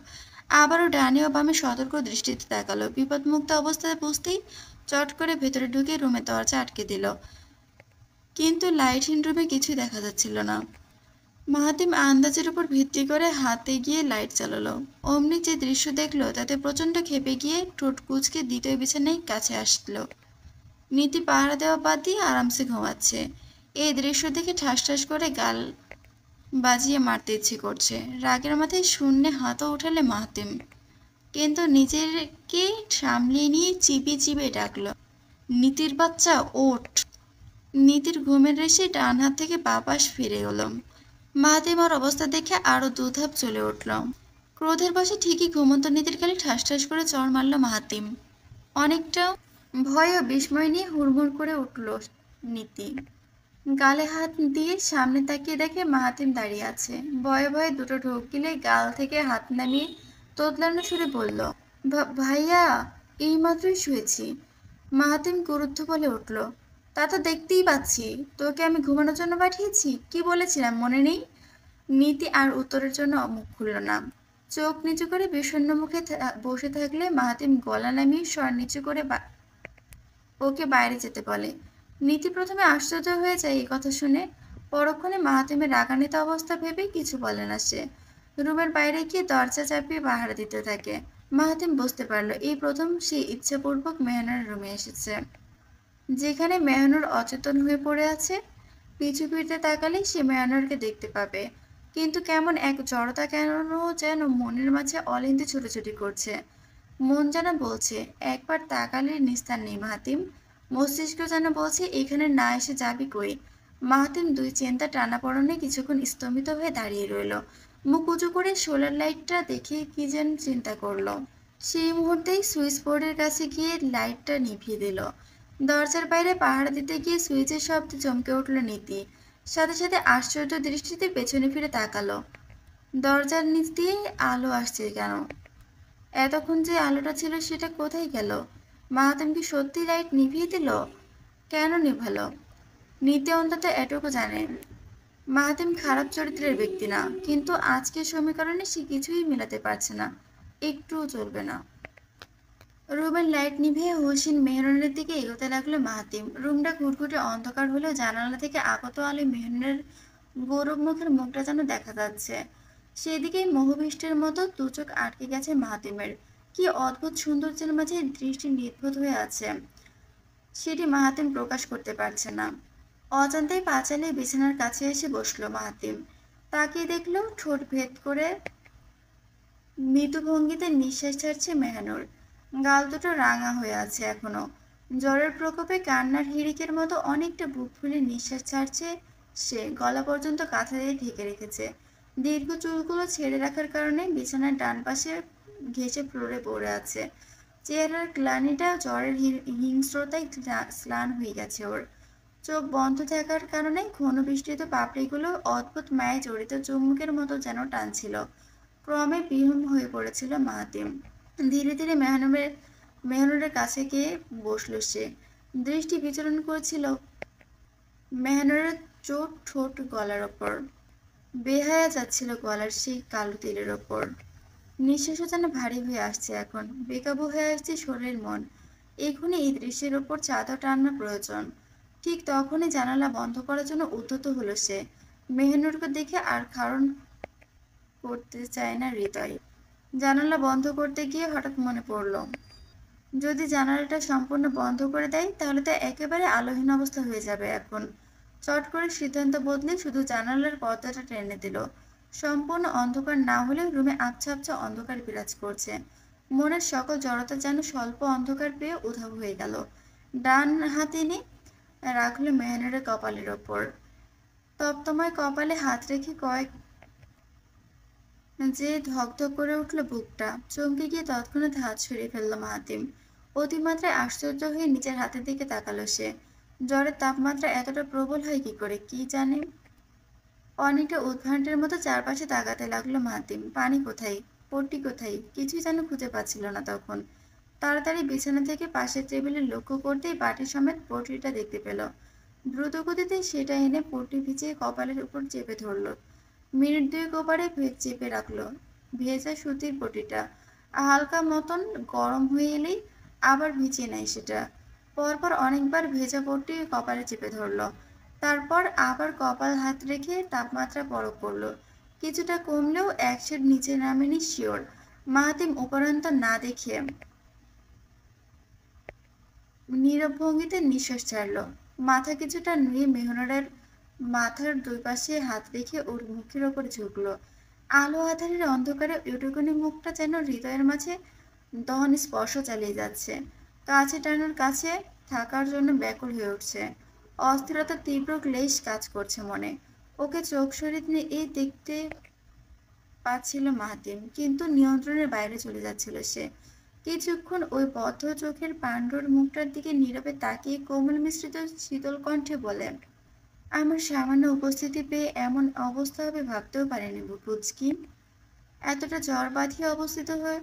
আবারও ডানে ও বামে সতর্ক দৃষ্টিতে তাকালো বিপদমুক্ত অবস্থায় বুঝতেই চট করে ভেতরে ঢুকে রুমের দরজা আটকে দিল কিন্তু লাইটহীন রুমে কিছুই দেখা যাচ্ছিল না মাহাতিম আন্দাজের উপর ভিত্তি করে হাতে গিয়ে লাইট চালালো অমনি যে দৃশ্য দেখলো তাতে প্রচণ্ড খেপে গিয়ে ঠোঁট কুচকে দ্বিতীয় বিছানায় কাছে আসলো নীতি পাহারা দেওয়া বাদ দিয়ে আরামসে ঘুমাচ্ছে এই দৃশ্য দেখে ঠাস ঠাস করে গাল বাজিয়ে মারতে ইচ্ছে করছে রাগের মাথায় শূন্যে হাতও উঠালে মাহতিম কিন্তু নিজেরকে সামলিয়ে নিয়ে চিবিয়ে চিপে ডাকলো নীতির বাচ্চা ওঠ নীতির ঘুমের রেশে ডান হাত থেকে বাপাস ফিরে গেলাম মাহাতেমার অবস্থা দেখে আরও দুধাপ চলে উঠল ক্রোধের বসে ঠিকই ঘুমন্ত নীতির খালি ঠাস ঠাস করে চড় মারল মাহাতিম অনেকটা ভয় ও বিস্ময় নিয়ে হুড়মুড় করে উঠল নীতি গালে হাত দিয়ে সামনে তাকিয়ে দেখে মাহাতিম দাঁড়িয়ে আছে ভয়ে ভয়ে দুটো ঢোক গিলে গাল থেকে হাত নামিয়ে তোদলানো সুরে বলল ভাইয়া এই মাত্রই শুয়েছি মাহাতিম গুরুত্ব বলে উঠল তা তো দেখতেই পাচ্ছি তোকে আমি ঘুমানোর জন্য পাঠিয়েছি কি বলেছিলাম মনে নেই নীতি আর উত্তরের জন্য মুখ খুলল না চোখ নিচু করে বিষণ্ন মুখে বসে থাকলে মাহাতিম গলা নামিয়ে স্বর নিচু করে ওকে বাইরে যেতে বলে নীতি প্রথমে আশ্চর্য হয়ে যায় এই কথা শুনে পরক্ষণে মাহাতেমের রাগান্বিত অবস্থা ভেবে কিছু বলে না সে রুমের বাইরে গিয়ে দরজা চাপিয়ে বাহারা দিতে থাকে মাহাতিম বুঝতে পারলো এই প্রথম সে ইচ্ছাপূর্বক মেহনার রুমে এসেছে যেখানে মেহনুর অচেতন হয়ে পড়ে আছে পিছু ফিরতে তাকালেই সে মেহনুরকে দেখতে পাবে কিন্তু কেমন এক জড়তা কেন যেন মনের মাঝে অলিন্দে ছুটোছুটি করছে মন যেন বলছে একবার তাকালে নিস্তার নেই মাহাতিম মস্তিষ্ক যেন বলছে এখানে না এসে যাবি কই মাহাতিম দুই চেন্তা টানা পড়নে কিছুক্ষণ স্তম্ভিত হয়ে দাঁড়িয়ে রইল মুখ উঁচু করে সোলার লাইটটা দেখে কি যেন চিন্তা করলো সেই মুহূর্তেই সুইচ বোর্ডের কাছে গিয়ে লাইটটা নিভিয়ে দিল দরজার বাইরে পাহাড় দিতে গিয়ে সুইচের শব্দে চমকে উঠল নীতি সাথে সাথে আশ্চর্য দৃষ্টিতে পেছনে ফিরে তাকালো দরজার নিচ দিয়ে আলো আসছে কেন এতক্ষণ যে আলোটা ছিল সেটা কোথায় গেল মাহাতাম কি সত্যি লাইট নিভিয়ে দিল কেন নিভালো নিতে অন্তত এটুকু জানেন মাহাতিম খারাপ চরিত্রের ব্যক্তি না কিন্তু আজকের সমীকরণে সে কিছুই মেলাতে পারছে না একটুও চলবে না রুমের লাইট নিভিয়ে হোসিন মেহরুনের দিকে এগোতে লাগলো মাহাতিম রুমটা ঘুটঘুটে অন্ধকার হলেও জানালা থেকে আগত আলী মেহরুনের গৌরব মুখের মুখটা যেন দেখা যাচ্ছে সেদিকেই মহবিষ্টের মতো দুচোখ আটকে গেছে মাহাতিমের কি অদ্ভুত সৌন্দর্যের মাঝে দৃষ্টি নির্ভুত হয়ে আছে সেটি মাহাতিম প্রকাশ করতে পারছে না অজান্তেই পাঁচালে বিছানার কাছে এসে বসলো মাহাতিম তাকে দেখলো ঠোঁট ভেদ করে মৃদু ভঙ্গিতে নিঃশ্বাস ছাড়ছে মেহানুর গাল দুটো রাঙা হয়ে আছে এখনো জ্বরের প্রকোপে কান্নার হিরিকের মতো অনেকটা বুক ফুলে নিঃশ্বাস ছাড়ছে সে গলা পর্যন্ত কাঁথা দিয়ে ঢেকে রেখেছে দীর্ঘ চুলগুলো ছেড়ে রাখার কারণে বিছানার ডান পাশে ঘেঁষে ফ্লোরে পড়ে আছে চেহারার গ্লানিটা জ্বরের হিংস্রতায় স্নান হয়ে গেছে ওর চোখ বন্ধ থাকার কারণে বৃষ্টিত পাপড়িগুলো অদ্ভুত মায়ে জড়িত চুমুকের মতো যেন টানছিল ক্রমে বিহম হয়ে পড়েছিল মাহাতিম ধীরে ধীরে মেহানুমের মেহানুরের কাছে গিয়ে বসল সে দৃষ্টি বিচরণ করেছিল মেহানুরের চোট ঠোঁট গলার ওপর বেহায়া যাচ্ছিল গলার সেই কালো তিলের ওপর নিঃশ্বাসও যেন ভারী হয়ে আসছে এখন বেকাবু হয়ে আসছে শরীর মন এখনই এই দৃশ্যের ওপর চাদর টানানো প্রয়োজন ঠিক তখনই জানালা বন্ধ করার জন্য উদ্ধত হলো সে মেহনুরকে দেখে আর কারণ করতে চায় না হৃদয় জানালা বন্ধ করতে গিয়ে হঠাৎ মনে পড়ল যদি জানালাটা সম্পূর্ণ বন্ধ করে দেয় তাহলে তো একেবারে আলোহীন অবস্থা হয়ে যাবে এখন চট করে সিদ্ধান্ত বদলে শুধু জানালার পর্দাটা টেনে দিল সম্পূর্ণ অন্ধকার না হলেও রুমে আবছা আবছা অন্ধকার বিরাজ করছে মনের সকল জড়তা যেন স্বল্প অন্ধকার পেয়ে উধাও হয়ে গেল ডান হাতে নি রাখলো মেহনারের কপালের ওপর তপ্তময় কপালে হাত রেখে কয়েক যে ধকধক করে উঠল বুকটা চমকে গিয়ে তৎক্ষণাৎ হাত সরিয়ে ফেললো মাহাতিম অতিমাত্রায় আশ্চর্য হয়ে নিজের হাতের দিকে তাকালো সে জ্বরের তাপমাত্রা এতটা প্রবল হয় কি করে কি জানে অনেকটা উদ্ভ্রান্তের মতো চারপাশে তাকাতে লাগলো মাতিম পানি কোথায় পট্টি কোথায় কিছুই যেন খুঁজে পাচ্ছিল না তখন তাড়াতাড়ি বিছানা থেকে পাশের টেবিলে লক্ষ্য করতেই বাটি সমেত পট্টিটা দেখতে পেল দ্রুতগতিতে সেটা এনে পট্টি ভিজিয়ে কপালের উপর চেপে ধরল মিনিট দুই ভেজ চেপে রাখলো ভেজা সুতির পটিটা হালকা মতন গরম হয়ে এলেই আবার ভিজিয়ে নেয় সেটা পরপর অনেকবার ভেজা পট্টি কপালে চেপে ধরলো তারপর আবার কপাল হাত রেখে তাপমাত্রা বড় করল কিছুটা কমলেও এক শেড নিচে নামেনি শিওর মাহাতিম উপরন্ত না দেখে নীরব ভঙ্গিতে নিঃশ্বাস ছাড়ল মাথা কিছুটা নুয়ে মেহনারের মাথার দুই পাশে হাত রেখে ওর মুখের ওপর ঝুঁকল আলো আধারের অন্ধকারে ইউটুকুনি মুখটা যেন হৃদয়ের মাঝে দহন স্পর্শ চালিয়ে যাচ্ছে কাছে টানার কাছে থাকার জন্য ব্যাকুল হয়ে উঠছে অস্থিরতা তীব্র ক্লেশ কাজ করছে মনে ওকে চোখ শরীর নিয়ে এই দেখতে পাচ্ছিল মাহাতিম কিন্তু নিয়ন্ত্রণের বাইরে চলে যাচ্ছিল সে কিছুক্ষণ ওই বদ্ধ চোখের পাণ্ডুর মুখটার দিকে নীরবে তাকিয়ে কোমল মিশ্রিত শীতল কণ্ঠে বলেন আমার সামান্য উপস্থিতি পেয়ে এমন অবস্থা হবে ভাবতেও পারেনি বুঝকি এতটা জ্বর বাঁধিয়ে অবস্থিত হয়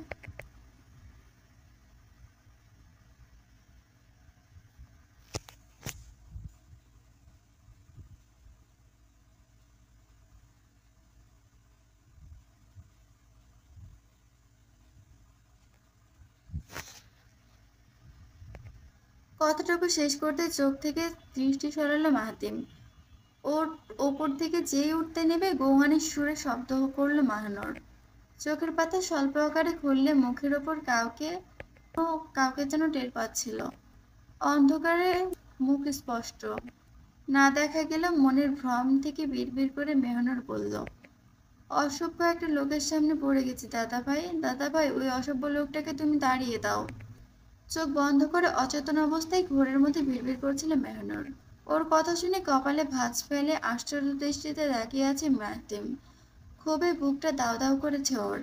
কথাটুকু শেষ করতে চোখ থেকে দৃষ্টি সরালো মাহাতিম ওর ওপর থেকে যেই উঠতে নেবে গৌহানের সুরে শব্দ করলো মাহানর চোখের পাতা স্বল্প আকারে খুললে মুখের ওপর কাউকে কাউকে যেন টের পাচ্ছিল অন্ধকারে মুখ স্পষ্ট না দেখা গেল মনের ভ্রম থেকে বিড়বিড় করে মেহনর বলল অসভ্য একটা লোকের সামনে পড়ে গেছি দাদা ভাই দাদা ভাই ওই অসভ্য লোকটাকে তুমি দাঁড়িয়ে দাও চোখ বন্ধ করে অচেতন অবস্থায় ঘোরের মধ্যে ভিড় করছিল মেহনুর ওর কথা শুনে কপালে ভাঁজ ফেলে আশ্চর্য দৃষ্টিতে তাকিয়ে আছে মাহতিম ক্ষোভে বুকটা দাও দাও করেছে ওর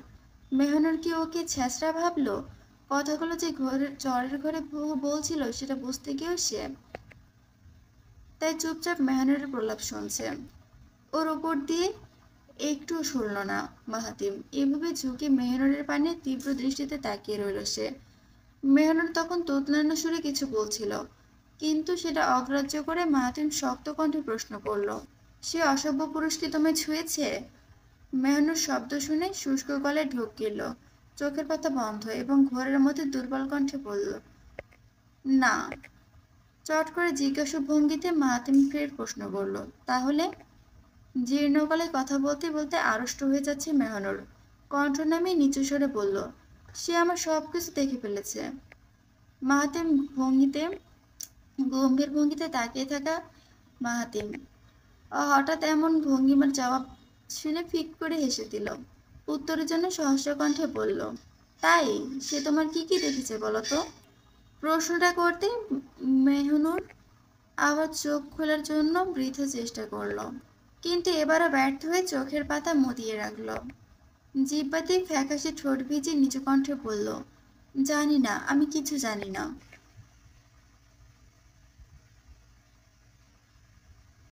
মেহনুর কি ওকে ছেঁচড়া ভাবলো কথাগুলো যে ঘরের চরের ঘরে বলছিল সেটা বুঝতে গিয়েও সে তাই চুপচাপ মেহনুরের প্রলাপ শুনছে ওর ওপর দিয়ে একটু শুনল না মাহাতিম এভাবে ঝুঁকে মেহনুরের পানে তীব্র দৃষ্টিতে তাকিয়ে রইল সে মেহনুর তখন তোতলানো সুরে কিছু বলছিল কিন্তু সেটা অগ্রাহ্য করে মাহাতিম শক্ত কণ্ঠে প্রশ্ন করল সে অসভ্য পুরুষ কি তোমায় ছুঁয়েছে মেহনুর শব্দ শুনে শুষ্ক গলে ঢোক গেল চোখের পাতা বন্ধ এবং ঘোরের মধ্যে দুর্বল কণ্ঠে বলল না চট করে জিজ্ঞাসা ভঙ্গিতে মাহাতিম ফের প্রশ্ন করল তাহলে জীর্ণ গলে কথা বলতে বলতে আড়ষ্ট হয়ে যাচ্ছে মেহনুর কণ্ঠ নামে নিচু স্বরে বলল সে আমার সব কিছু দেখে ফেলেছে মাহাতিম ভঙ্গিতে গম্ভীর ভঙ্গিতে তাকিয়ে থাকা মাহাতিম হঠাৎ এমন ভঙ্গিমার জবাব শুনে ফিক করে হেসে দিল উত্তরের জন্য সহস্র কণ্ঠে বলল তাই সে তোমার কি কি দেখেছে বলো তো প্রশ্নটা করতে মেহনুর আবার চোখ খোলার জন্য বৃথা চেষ্টা করল কিন্তু এবারও ব্যর্থ হয়ে চোখের পাতা মুদিয়ে রাখলো জিব্বাতে ফ্যাকাশে ঠোঁট ভিজে নিচু কণ্ঠে বলল জানি না আমি কিছু জানি না